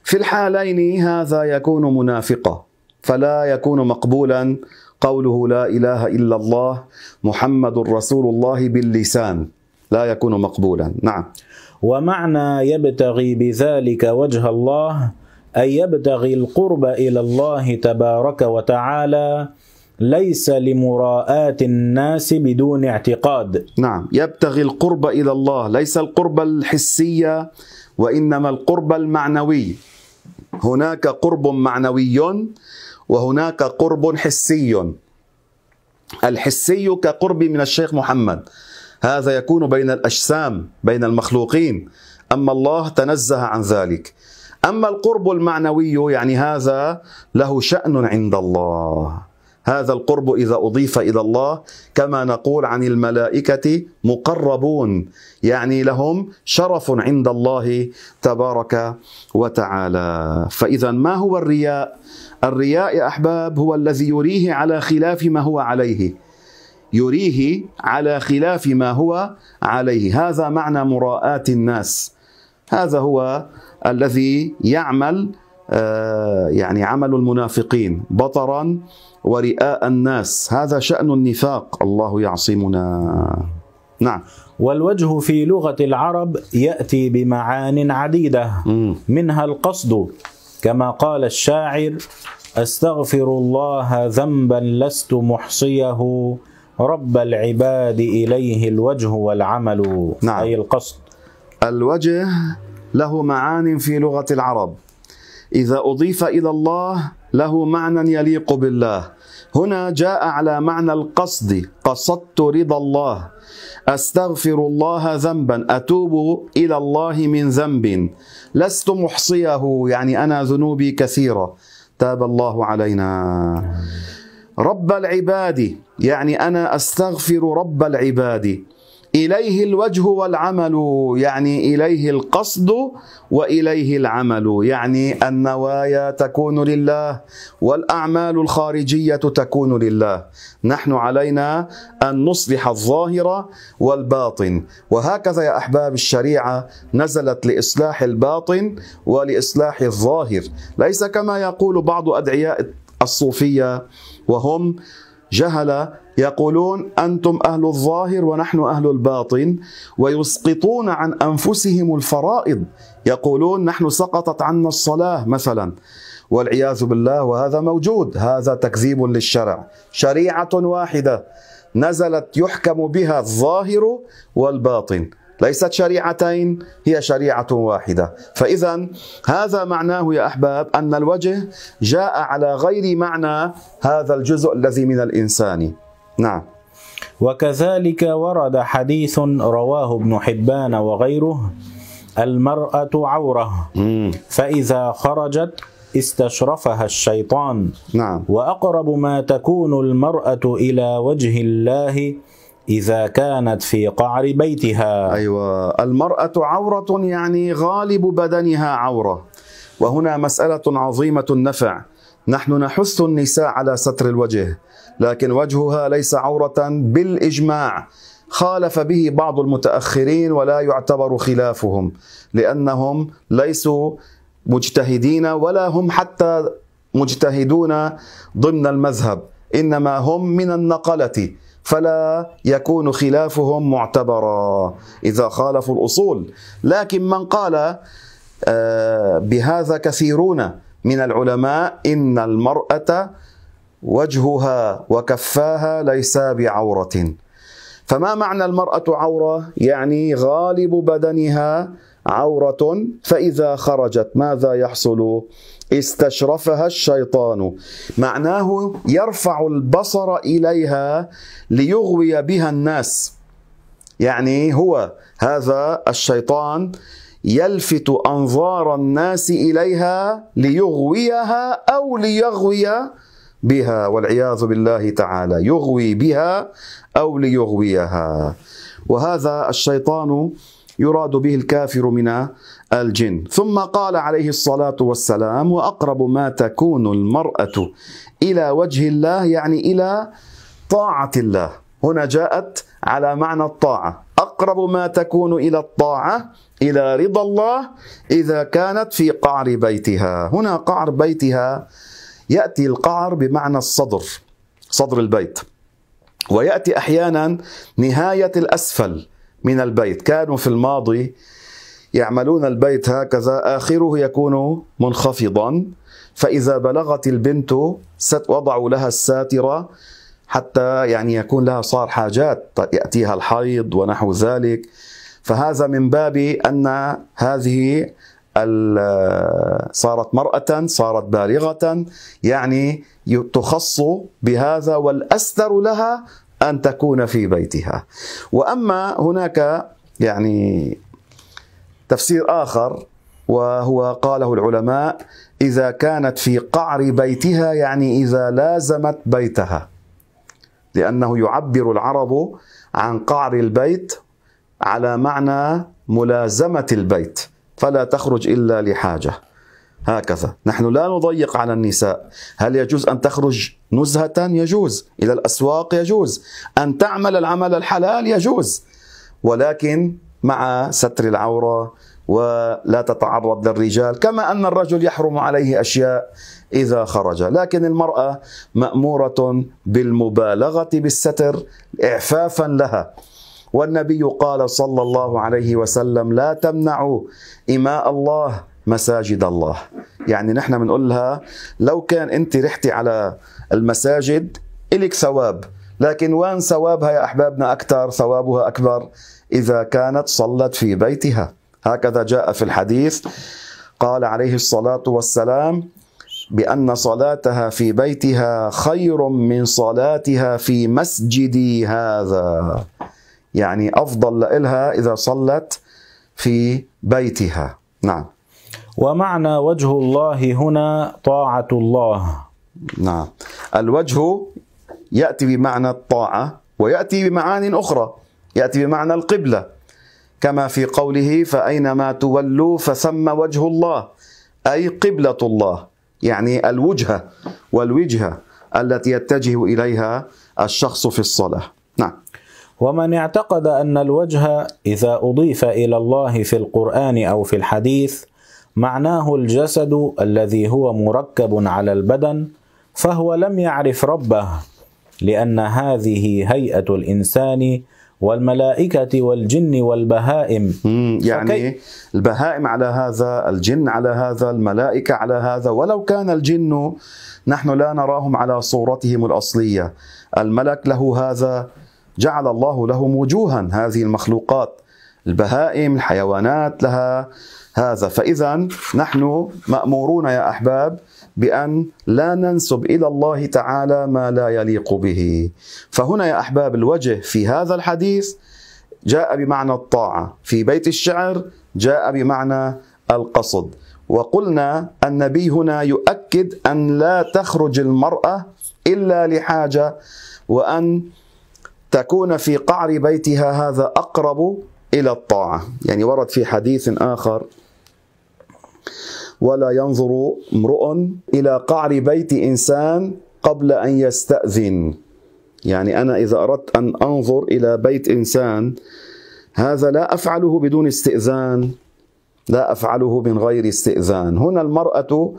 في الحالين هذا يكون منافقا فلا يكون مقبولا قوله لا إله إلا الله محمد رسول الله باللسان لا يكون مقبولا نعم ومعنى يبتغي بذلك وجه الله أي يبتغي القرب إلى الله تبارك وتعالى ليس لمراءاة الناس بدون اعتقاد. نعم، يبتغي القرب إلى الله، ليس القرب الحسية وإنما القرب المعنوي. هناك قرب معنوي وهناك قرب حسي. الحسي كقرب من الشيخ محمد هذا يكون بين الأجسام بين المخلوقين أما الله تنزه عن ذلك أما القرب المعنوي يعني هذا له شأن عند الله هذا القرب إذا أضيف إلى الله كما نقول عن الملائكة مقربون يعني لهم شرف عند الله تبارك وتعالى فإذا ما هو الرياء؟ الرياء يا أحباب هو الذي يريه على خلاف ما هو عليه يريه على خلاف ما هو عليه هذا معنى مراءاة الناس هذا هو الذي يعمل آه، يعني عمل المنافقين بطرا ورئاء الناس هذا شأن النفاق الله يعصمنا نعم والوجه في لغة العرب يأتي بمعان عديدة منها القصد كما قال الشاعر أستغفر الله ذنبا لست محصيه رب العباد إليه الوجه والعمل نعم. أي القصد الوجه له معان في لغة العرب إذا أضيف إلى الله له معنى يليق بالله هنا جاء على معنى القصد قصدت رضا الله استغفر الله ذنبا اتوب الى الله من ذنب لست محصيه يعني انا ذنوبي كثيره تاب الله علينا رب العباد يعني أنا أستغفر رب العباد إليه الوجه والعمل يعني إليه القصد وإليه العمل يعني النوايا تكون لله والأعمال الخارجية تكون لله نحن علينا أن نصلح الظاهر والباطن وهكذا يا أحباب الشريعة نزلت لإصلاح الباطن ولإصلاح الظاهر ليس كما يقول بعض أدعياء الصوفية وهم جهلة يقولون انتم اهل الظاهر ونحن اهل الباطن ويسقطون عن انفسهم الفرائض يقولون نحن سقطت عنا الصلاه مثلا والعياذ بالله وهذا موجود هذا تكذيب للشرع شريعه واحده نزلت يحكم بها الظاهر والباطن ليست شريعتين هي شريعة واحدة فإذا هذا معناه يا أحباب أن الوجه جاء على غير معنى هذا الجزء الذي من الإنسان نعم وكذلك ورد حديث رواه ابن حبان وغيره المرأة عورة فإذا خرجت استشرفها الشيطان نعم وأقرب ما تكون المرأة إلى وجه الله إذا كانت في قعر بيتها أيوة المرأة عورة يعني غالب بدنها عورة وهنا مسألة عظيمة النفع نحن نحث النساء على ستر الوجه لكن وجهها ليس عورة بالإجماع خالف به بعض المتأخرين ولا يعتبر خلافهم لأنهم ليسوا مجتهدين ولا هم حتى مجتهدون ضمن المذهب إنما هم من النقلة فلا يكون خلافهم معتبرا إذا خالفوا الأصول لكن من قال آه، بهذا كثيرون من العلماء إن المرأة وجهها وكفاها ليس بعورة فما معنى المرأة عورة؟ يعني غالب بدنها عورة فإذا خرجت ماذا يحصل استشرفها الشيطان معناه يرفع البصر اليها ليغوي بها الناس يعني هو هذا الشيطان يلفت انظار الناس اليها ليغويها او ليغوي بها والعياذ بالله تعالى يغوي بها او ليغويها وهذا الشيطان يراد به الكافر من الجن ثم قال عليه الصلاة والسلام وأقرب ما تكون المرأة إلى وجه الله يعني إلى طاعة الله هنا جاءت على معنى الطاعة أقرب ما تكون إلى الطاعة إلى رضا الله إذا كانت في قعر بيتها هنا قعر بيتها يأتي القعر بمعنى الصدر صدر البيت ويأتي أحيانا نهاية الأسفل من البيت كانوا في الماضي يعملون البيت هكذا آخره يكون منخفضا فإذا بلغت البنت وضعوا لها الساترة حتى يعني يكون لها صار حاجات يأتيها الحيض ونحو ذلك فهذا من باب أن هذه صارت مرأة صارت بالغة يعني تخص بهذا والأستر لها أن تكون في بيتها وأما هناك يعني تفسير آخر وهو قاله العلماء إذا كانت في قعر بيتها يعني إذا لازمت بيتها لأنه يعبر العرب عن قعر البيت على معنى ملازمة البيت فلا تخرج إلا لحاجة هكذا نحن لا نضيق على النساء هل يجوز أن تخرج نزهة يجوز إلى الأسواق يجوز أن تعمل العمل الحلال يجوز ولكن مع ستر العوره ولا تتعرض للرجال كما ان الرجل يحرم عليه اشياء اذا خرج لكن المراه ماموره بالمبالغه بالستر اعفافا لها والنبي قال صلى الله عليه وسلم لا تمنعوا اماء الله مساجد الله يعني نحن بنقول لها لو كان انت رحتي على المساجد الك ثواب لكن وين ثوابها يا احبابنا اكثر ثوابها اكبر إذا كانت صلت في بيتها هكذا جاء في الحديث قال عليه الصلاة والسلام بأن صلاتها في بيتها خير من صلاتها في مسجدي هذا يعني أفضل لإلها إذا صلت في بيتها نعم ومعنى وجه الله هنا طاعة الله نعم الوجه يأتي بمعنى الطاعة ويأتي بمعان أخرى يأتي بمعنى القبلة كما في قوله فأينما تولوا فثم وجه الله أي قبلة الله يعني الوجهة والوجهة التي يتجه إليها الشخص في الصلاة نعم ومن اعتقد أن الوجه إذا أضيف إلى الله في القرآن أو في الحديث معناه الجسد الذي هو مركب على البدن فهو لم يعرف ربه لأن هذه هيئة الإنسان والملائكة والجن والبهائم يعني البهائم على هذا الجن على هذا الملائكة على هذا ولو كان الجن نحن لا نراهم على صورتهم الأصلية الملك له هذا جعل الله لهم وجوها هذه المخلوقات البهائم الحيوانات لها هذا فإذا نحن مأمورون يا أحباب بأن لا ننسب إلى الله تعالى ما لا يليق به فهنا يا أحباب الوجه في هذا الحديث جاء بمعنى الطاعة في بيت الشعر جاء بمعنى القصد وقلنا النبي هنا يؤكد أن لا تخرج المرأة إلا لحاجة وأن تكون في قعر بيتها هذا أقرب إلى الطاعة يعني ورد في حديث آخر ولا ينظر امرؤ إلى قعر بيت إنسان قبل أن يستأذن يعني أنا إذا أردت أن أنظر إلى بيت إنسان هذا لا أفعله بدون استئذان لا أفعله من غير استئذان هنا المرأة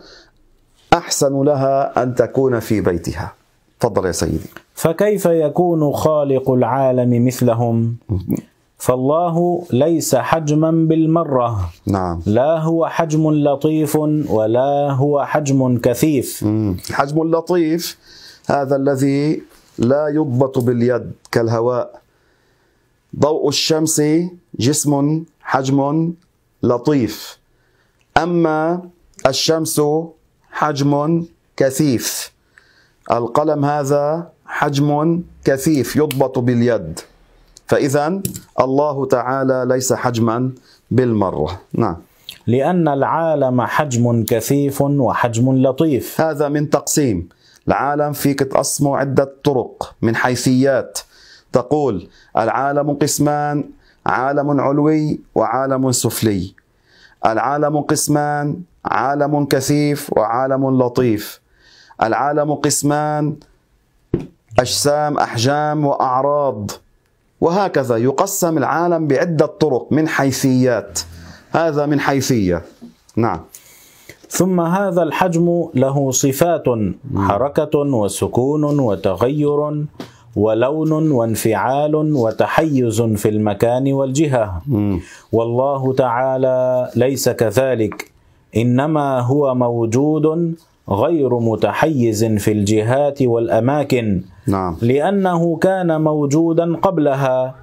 أحسن لها أن تكون في بيتها تفضل يا سيدي فكيف يكون خالق العالم مثلهم فالله ليس حجما بالمرة نعم لا هو حجم لطيف ولا هو حجم كثيف حجم لطيف هذا الذي لا يضبط باليد كالهواء ضوء الشمس جسم حجم لطيف أما الشمس حجم كثيف القلم هذا حجم كثيف يضبط باليد فإذا الله تعالى ليس حجما بالمرة نعم لأن العالم حجم كثيف وحجم لطيف هذا من تقسيم العالم فيك تقسمه عدة طرق من حيثيات تقول العالم قسمان عالم علوي وعالم سفلي العالم قسمان عالم كثيف وعالم لطيف العالم قسمان اجسام احجام واعراض وهكذا يقسم العالم بعدة طرق من حيثيات هذا من حيثية نعم ثم هذا الحجم له صفات حركة وسكون وتغير ولون وانفعال وتحيز في المكان والجهة والله تعالى ليس كذلك إنما هو موجود غير متحيز في الجهات والأماكن نعم. لأنه كان موجودا قبلها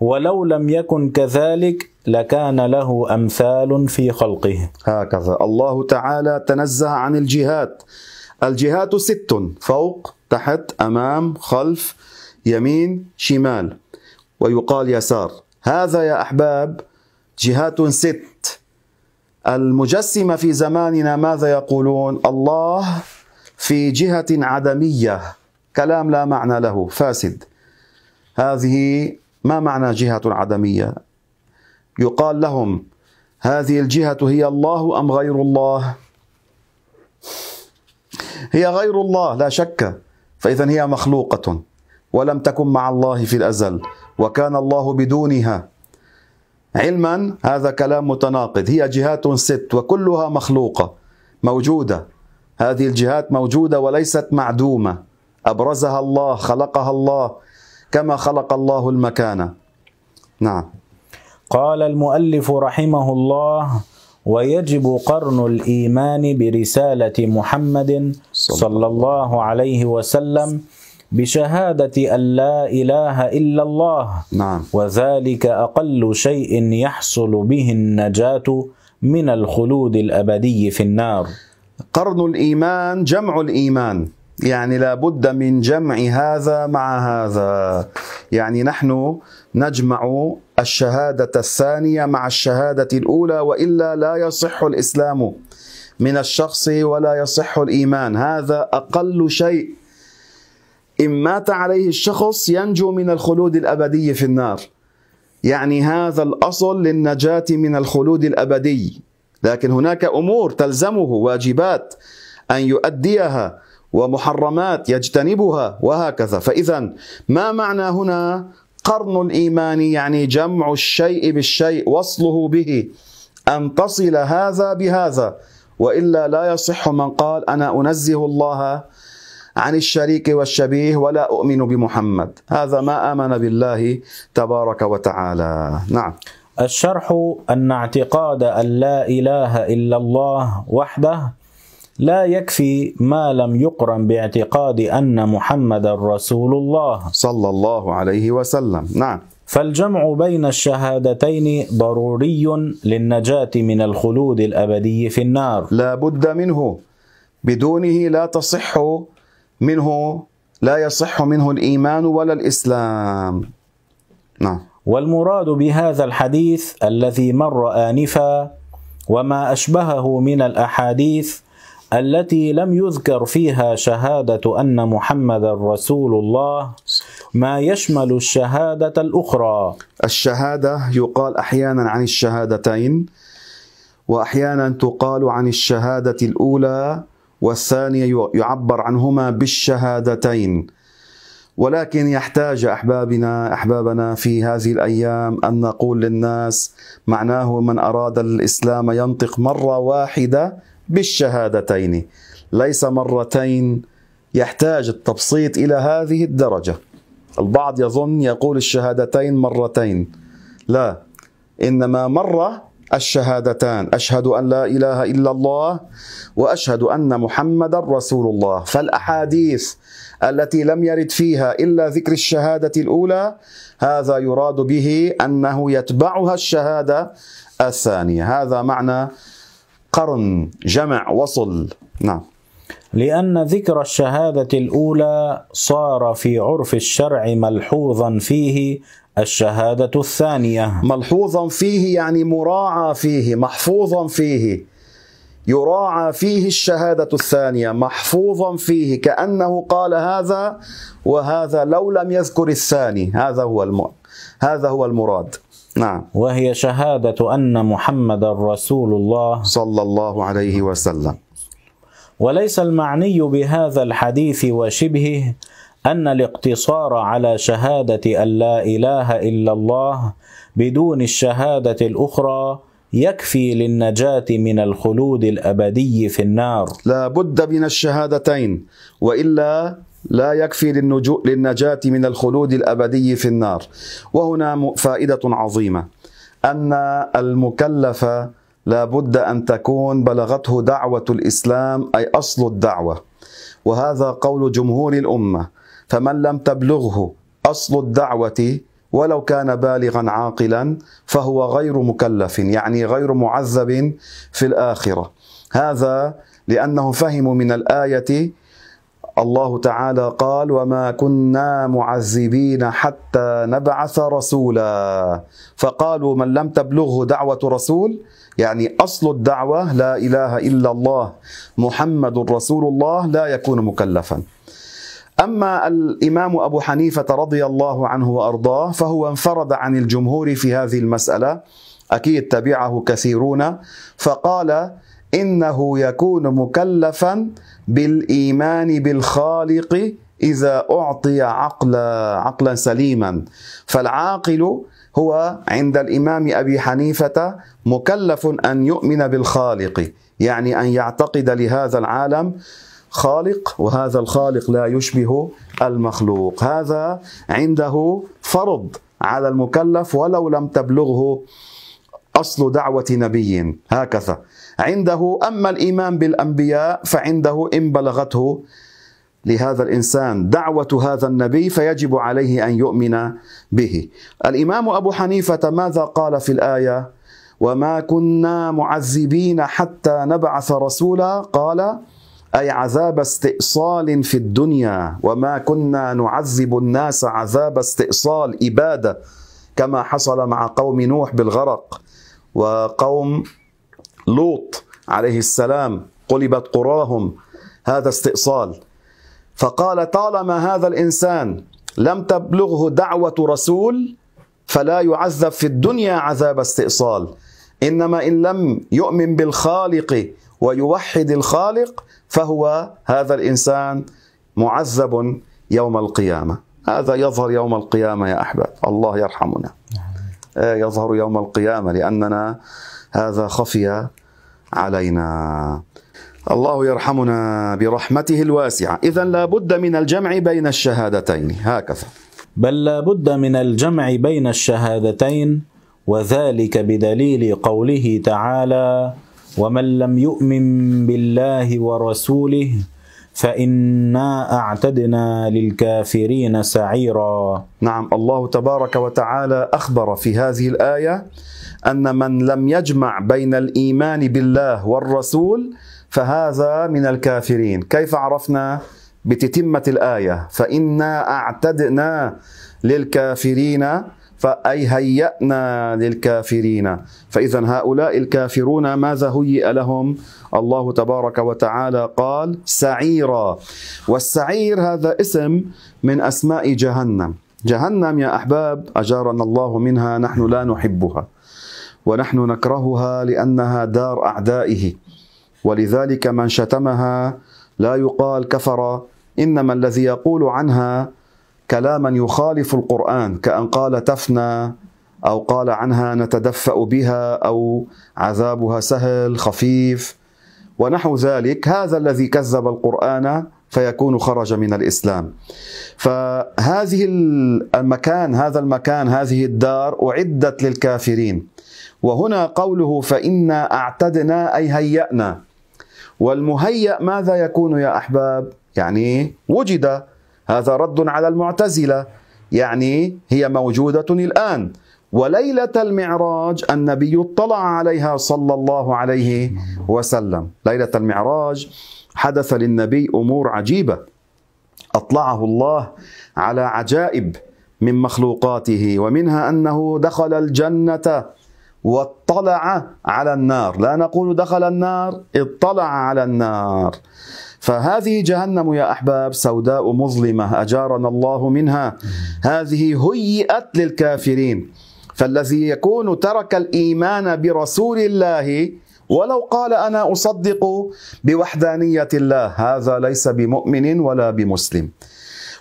ولو لم يكن كذلك لكان له أمثال في خلقه هكذا الله تعالى تنزه عن الجهات الجهات ست فوق تحت أمام خلف يمين شمال ويقال يسار هذا يا أحباب جهات ست المجسمة في زماننا ماذا يقولون الله في جهة عدمية كلام لا معنى له فاسد هذه ما معنى جهة عدمية يقال لهم هذه الجهة هي الله أم غير الله هي غير الله لا شك فإذا هي مخلوقة ولم تكن مع الله في الأزل وكان الله بدونها علما هذا كلام متناقض هي جهات ست وكلها مخلوقه موجوده هذه الجهات موجوده وليست معدومه ابرزها الله خلقها الله كما خلق الله المكان نعم قال المؤلف رحمه الله ويجب قرن الايمان برساله محمد صلى الله عليه وسلم بشهادة أن لا إله إلا الله نعم. وذلك أقل شيء يحصل به النجاة من الخلود الأبدي في النار قرن الإيمان جمع الإيمان يعني لابد من جمع هذا مع هذا يعني نحن نجمع الشهادة الثانية مع الشهادة الأولى وإلا لا يصح الإسلام من الشخص ولا يصح الإيمان هذا أقل شيء إن مات عليه الشخص ينجو من الخلود الأبدي في النار يعني هذا الأصل للنجاة من الخلود الأبدي لكن هناك أمور تلزمه واجبات أن يؤديها ومحرمات يجتنبها وهكذا فإذا ما معنى هنا قرن الإيمان يعني جمع الشيء بالشيء وصله به أن تصل هذا بهذا وإلا لا يصح من قال أنا أنزه الله عن الشريك والشبيه ولا أؤمن بمحمد هذا ما آمن بالله تبارك وتعالى نعم الشرح أن اعتقاد أن لا إله إلا الله وحده لا يكفي ما لم يقرن باعتقاد أن محمد رسول الله صلى الله عليه وسلم نعم فالجمع بين الشهادتين ضروري للنجاة من الخلود الأبدي في النار لا بد منه بدونه لا تصح منه لا يصح منه الإيمان ولا الإسلام نعم والمراد بهذا الحديث الذي مر آنفا وما أشبهه من الأحاديث التي لم يذكر فيها شهادة أن محمد رسول الله ما يشمل الشهادة الأخرى الشهادة يقال أحيانا عن الشهادتين وأحيانا تقال عن الشهادة الأولى والثانية يعبر عنهما بالشهادتين ولكن يحتاج احبابنا احبابنا في هذه الايام ان نقول للناس معناه من اراد الاسلام ينطق مره واحده بالشهادتين ليس مرتين يحتاج التبسيط الى هذه الدرجه البعض يظن يقول الشهادتين مرتين لا انما مره الشهادتان أشهد أن لا إله إلا الله وأشهد أن محمدا رسول الله فالأحاديث التي لم يرد فيها إلا ذكر الشهادة الأولى هذا يراد به أنه يتبعها الشهادة الثانية هذا معنى قرن جمع وصل نعم لأن ذكر الشهادة الأولى صار في عرف الشرع ملحوظا فيه الشهادة الثانية ملحوظا فيه يعني مراعى فيه محفوظا فيه يراعى فيه الشهادة الثانية محفوظا فيه كأنه قال هذا وهذا لو لم يذكر الثاني هذا هو الم... هذا هو المراد نعم وهي شهادة أن محمد رسول الله صلى الله عليه وسلم وليس المعني بهذا الحديث وشبهه أن الاقتصار على شهادة أن لا إله إلا الله بدون الشهادة الأخرى يكفي للنجاة من الخلود الأبدي في النار لا بد من الشهادتين وإلا لا يكفي للنجو... للنجاة من الخلود الأبدي في النار وهنا فائدة عظيمة أن المكلف لا بد أن تكون بلغته دعوة الإسلام أي أصل الدعوة وهذا قول جمهور الأمة فمن لم تبلغه اصل الدعوه ولو كان بالغا عاقلا فهو غير مكلف يعني غير معذب في الاخره هذا لانهم فهموا من الايه الله تعالى قال وما كنا معذبين حتى نبعث رسولا فقالوا من لم تبلغه دعوه رسول يعني اصل الدعوه لا اله الا الله محمد رسول الله لا يكون مكلفا أما الإمام أبو حنيفة رضي الله عنه وأرضاه فهو انفرد عن الجمهور في هذه المسألة أكيد تبعه كثيرون فقال إنه يكون مكلفا بالإيمان بالخالق إذا أعطي عقلا عقلا سليما فالعاقل هو عند الإمام أبي حنيفة مكلف أن يؤمن بالخالق يعني أن يعتقد لهذا العالم خالق وهذا الخالق لا يشبه المخلوق هذا عنده فرض على المكلف ولو لم تبلغه اصل دعوه نبي هكذا عنده اما الايمان بالانبياء فعنده ان بلغته لهذا الانسان دعوه هذا النبي فيجب عليه ان يؤمن به. الامام ابو حنيفه ماذا قال في الايه؟ وما كنا معذبين حتى نبعث رسولا قال أي عذاب استئصال في الدنيا وما كنا نعذب الناس عذاب استئصال إبادة كما حصل مع قوم نوح بالغرق وقوم لوط عليه السلام قلبت قراهم هذا استئصال فقال طالما هذا الإنسان لم تبلغه دعوة رسول فلا يعذب في الدنيا عذاب استئصال إنما إن لم يؤمن بالخالق ويوحد الخالق فهو هذا الانسان معذب يوم القيامه هذا يظهر يوم القيامه يا احباب الله يرحمنا آه، يظهر يوم القيامه لاننا هذا خفي علينا الله يرحمنا برحمته الواسعه اذا لا بد من الجمع بين الشهادتين هكذا بل لا بد من الجمع بين الشهادتين وذلك بدليل قوله تعالى ومن لم يؤمن بالله ورسوله فإنا أعتدنا للكافرين سعيرا نعم الله تبارك وتعالى أخبر في هذه الآية أن من لم يجمع بين الإيمان بالله والرسول فهذا من الكافرين كيف عرفنا بتتمة الآية فإنا أعتدنا للكافرين فأي هيأنا للكافرين فإذا هؤلاء الكافرون ماذا هيئ لهم الله تبارك وتعالى قال سعيرا والسعير هذا اسم من أسماء جهنم جهنم يا أحباب أجارنا الله منها نحن لا نحبها ونحن نكرهها لأنها دار أعدائه ولذلك من شتمها لا يقال كفر إنما الذي يقول عنها كلاما يخالف القرآن كأن قال تفنى أو قال عنها نتدفأ بها أو عذابها سهل خفيف ونحو ذلك هذا الذي كذب القرآن فيكون خرج من الإسلام فهذه المكان هذا المكان هذه الدار أعدت للكافرين وهنا قوله فإنا أعتدنا أي هيأنا والمهيأ ماذا يكون يا أحباب؟ يعني وجد هذا رد على المعتزلة يعني هي موجودة الآن وليلة المعراج النبي اطلع عليها صلى الله عليه وسلم ليلة المعراج حدث للنبي أمور عجيبة أطلعه الله على عجائب من مخلوقاته ومنها أنه دخل الجنة واطلع على النار لا نقول دخل النار اطلع على النار فهذه جهنم يا أحباب سوداء مظلمة أجارنا الله منها هذه هيئت للكافرين فالذي يكون ترك الإيمان برسول الله ولو قال انا اصدق بوحدانيه الله هذا ليس بمؤمن ولا بمسلم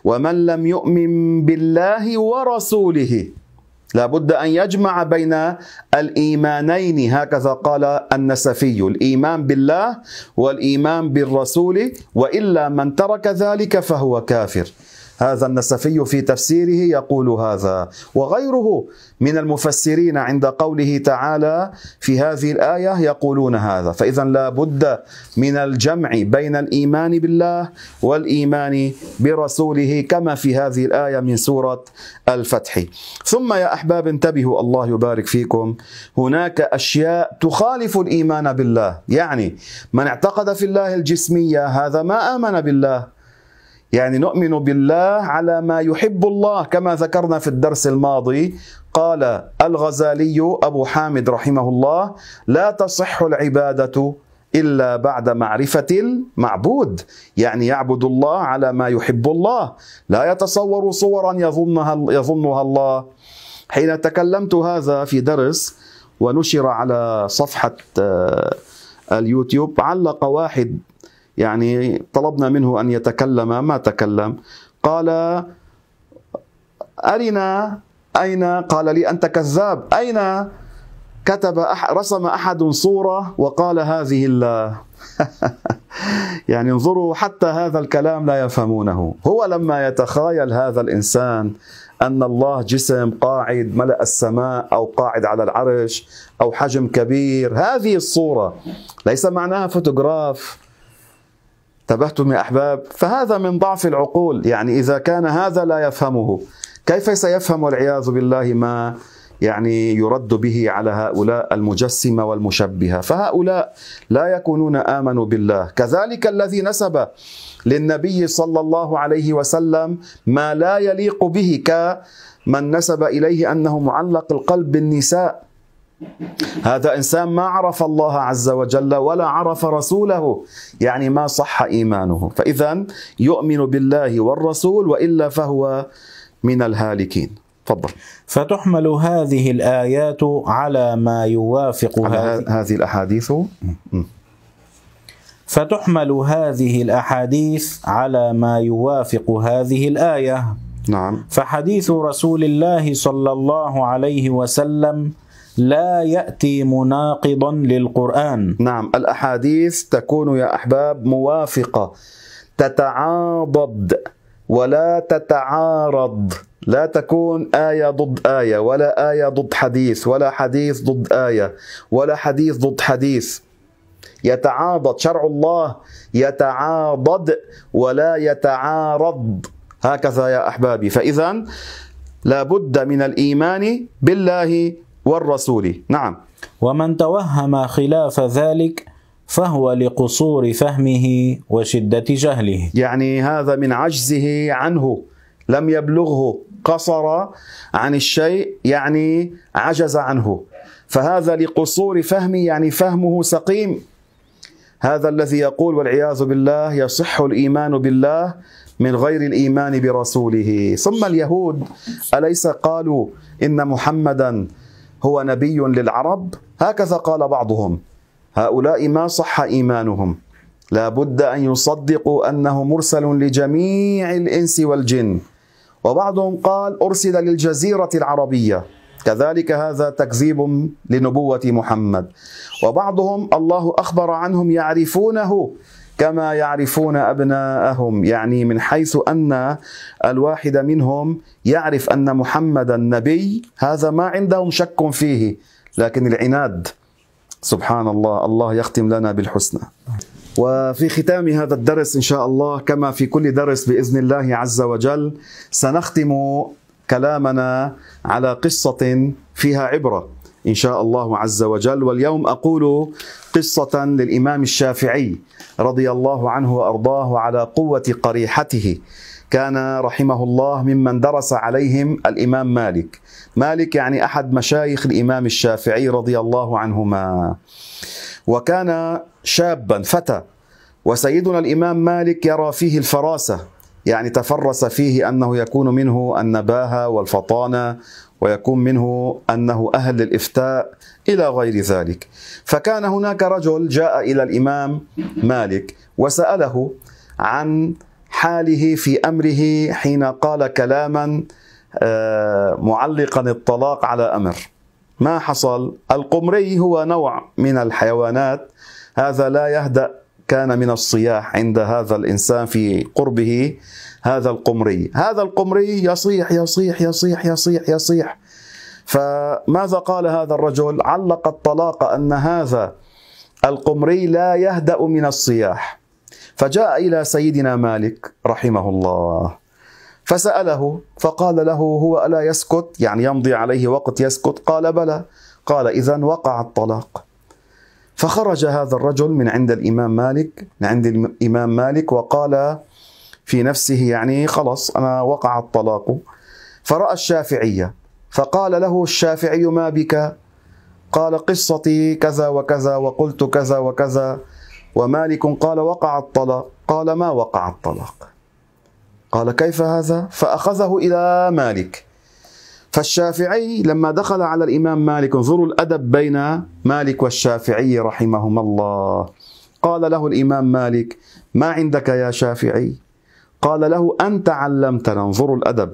ومن لم يؤمن بالله ورسوله لابد أن يجمع بين الإيمانين هكذا قال النسفي الإيمان بالله والإيمان بالرسول وإلا من ترك ذلك فهو كافر هذا النسفي في تفسيره يقول هذا وغيره من المفسرين عند قوله تعالى في هذه الايه يقولون هذا فاذا لا بد من الجمع بين الايمان بالله والايمان برسوله كما في هذه الايه من سوره الفتح ثم يا احباب انتبهوا الله يبارك فيكم هناك اشياء تخالف الايمان بالله يعني من اعتقد في الله الجسميه هذا ما امن بالله يعني نؤمن بالله على ما يحب الله كما ذكرنا في الدرس الماضي قال الغزالي ابو حامد رحمه الله لا تصح العباده الا بعد معرفه المعبود يعني يعبد الله على ما يحب الله لا يتصور صورا يظنها يظنها الله حين تكلمت هذا في درس ونشر على صفحه آه، اليوتيوب علق واحد يعني طلبنا منه أن يتكلم ما تكلم قال أرنا أين قال لي أنت كذاب أين كتب أح رسم أحد صورة وقال هذه الله يعني انظروا حتى هذا الكلام لا يفهمونه هو لما يتخايل هذا الإنسان أن الله جسم قاعد ملأ السماء أو قاعد على العرش أو حجم كبير هذه الصورة ليس معناها فوتوغراف انتبهتم يا أحباب فهذا من ضعف العقول يعني إذا كان هذا لا يفهمه كيف سيفهم والعياذ بالله ما يعني يرد به على هؤلاء المجسمه والمشبهه، فهؤلاء لا يكونون امنوا بالله، كذلك الذي نسب للنبي صلى الله عليه وسلم ما لا يليق به كمن نسب اليه انه معلق القلب بالنساء هذا انسان ما عرف الله عز وجل ولا عرف رسوله يعني ما صح ايمانه فاذا يؤمن بالله والرسول والا فهو من الهالكين تفضل فتحمل هذه الايات على ما يوافق على هذه, هذه الاحاديث فتحمل هذه الاحاديث على ما يوافق هذه الايه نعم فحديث رسول الله صلى الله عليه وسلم لا يأتي مناقضا للقرآن نعم الأحاديث تكون يا أحباب موافقة تتعاضد ولا تتعارض لا تكون آية ضد آية ولا آية ضد حديث ولا حديث ضد آية ولا حديث ضد حديث يتعاضد شرع الله يتعاضد ولا يتعارض هكذا يا أحبابي فإذا لابد من الإيمان بالله والرسول نعم ومن توهم خلاف ذلك فهو لقصور فهمه وشدة جهله يعني هذا من عجزه عنه لم يبلغه قصر عن الشيء يعني عجز عنه فهذا لقصور فهمه يعني فهمه سقيم هذا الذي يقول والعياذ بالله يصح الايمان بالله من غير الايمان برسوله ثم اليهود اليس قالوا ان محمدا هو نبي للعرب هكذا قال بعضهم هؤلاء ما صح إيمانهم لا بد أن يصدقوا أنه مرسل لجميع الإنس والجن وبعضهم قال أرسل للجزيرة العربية كذلك هذا تكذيب لنبوة محمد وبعضهم الله أخبر عنهم يعرفونه كما يعرفون أبناءهم يعني من حيث أن الواحد منهم يعرف أن محمدا نبي هذا ما عندهم شك فيه لكن العناد سبحان الله الله يختم لنا بالحسنى وفي ختام هذا الدرس إن شاء الله كما في كل درس بإذن الله عز وجل سنختم كلامنا على قصة فيها عبرة إن شاء الله عز وجل واليوم أقول قصة للإمام الشافعي رضي الله عنه وأرضاه على قوة قريحته كان رحمه الله ممن درس عليهم الإمام مالك مالك يعني أحد مشايخ الإمام الشافعي رضي الله عنهما وكان شابا فتى وسيدنا الإمام مالك يرى فيه الفراسة يعني تفرس فيه انه يكون منه النباهه والفطانه ويكون منه انه اهل للافتاء الى غير ذلك. فكان هناك رجل جاء الى الامام مالك وساله عن حاله في امره حين قال كلاما آه، معلقا الطلاق على امر. ما حصل؟ القمري هو نوع من الحيوانات هذا لا يهدأ كان من الصياح عند هذا الإنسان في قربه هذا القمري هذا القمري يصيح يصيح يصيح يصيح يصيح فماذا قال هذا الرجل علق الطلاق أن هذا القمري لا يهدأ من الصياح فجاء إلى سيدنا مالك رحمه الله فسأله فقال له هو ألا يسكت يعني يمضي عليه وقت يسكت قال بلى قال إذا وقع الطلاق فخرج هذا الرجل من عند الإمام مالك عند الإمام مالك وقال في نفسه يعني خلص أنا وقع الطلاق فرأى الشافعية فقال له الشافعي ما بك قال قصتي كذا وكذا وقلت كذا وكذا ومالك قال وقع الطلاق قال ما وقع الطلاق قال كيف هذا فأخذه إلى مالك فالشافعي لما دخل على الإمام مالك انظروا الأدب بين مالك والشافعي رحمهما الله قال له الإمام مالك ما عندك يا شافعي قال له أنت علمتنا انظروا الأدب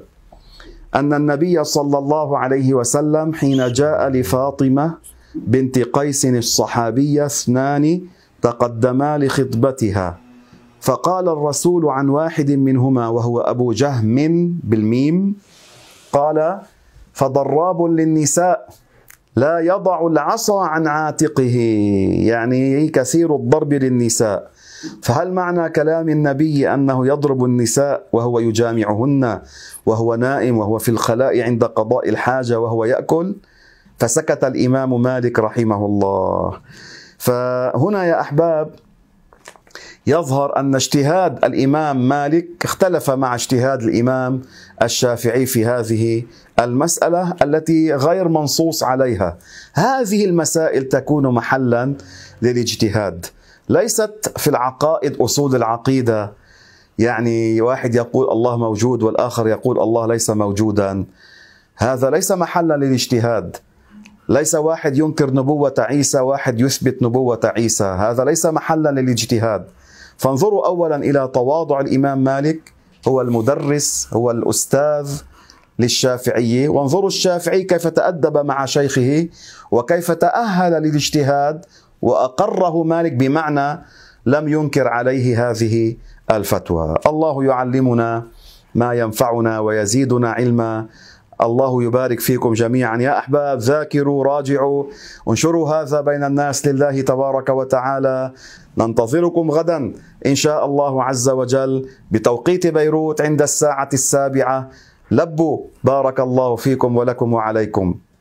أن النبي صلى الله عليه وسلم حين جاء لفاطمة بنت قيس الصحابية اثنان تقدما لخطبتها فقال الرسول عن واحد منهما وهو أبو جهم بالميم قال فضراب للنساء لا يضع العصا عن عاتقه يعني كثير الضرب للنساء فهل معنى كلام النبي انه يضرب النساء وهو يجامعهن وهو نائم وهو في الخلاء عند قضاء الحاجه وهو ياكل فسكت الامام مالك رحمه الله فهنا يا احباب يظهر أن اجتهاد الإمام مالك اختلف مع اجتهاد الإمام الشافعي في هذه المسألة التي غير منصوص عليها هذه المسائل تكون محلا للاجتهاد ليست في العقائد أصول العقيدة يعني واحد يقول الله موجود والآخر يقول الله ليس موجودا هذا ليس محلا للاجتهاد ليس واحد ينكر نبوة عيسى واحد يثبت نبوة عيسى هذا ليس محلا للاجتهاد فانظروا اولا الى تواضع الامام مالك هو المدرس هو الاستاذ للشافعي وانظروا الشافعي كيف تادب مع شيخه وكيف تاهل للاجتهاد واقره مالك بمعنى لم ينكر عليه هذه الفتوى الله يعلمنا ما ينفعنا ويزيدنا علما الله يبارك فيكم جميعا يا أحباب ذاكروا راجعوا انشروا هذا بين الناس لله تبارك وتعالى ننتظركم غدا إن شاء الله عز وجل بتوقيت بيروت عند الساعة السابعة لبوا بارك الله فيكم ولكم وعليكم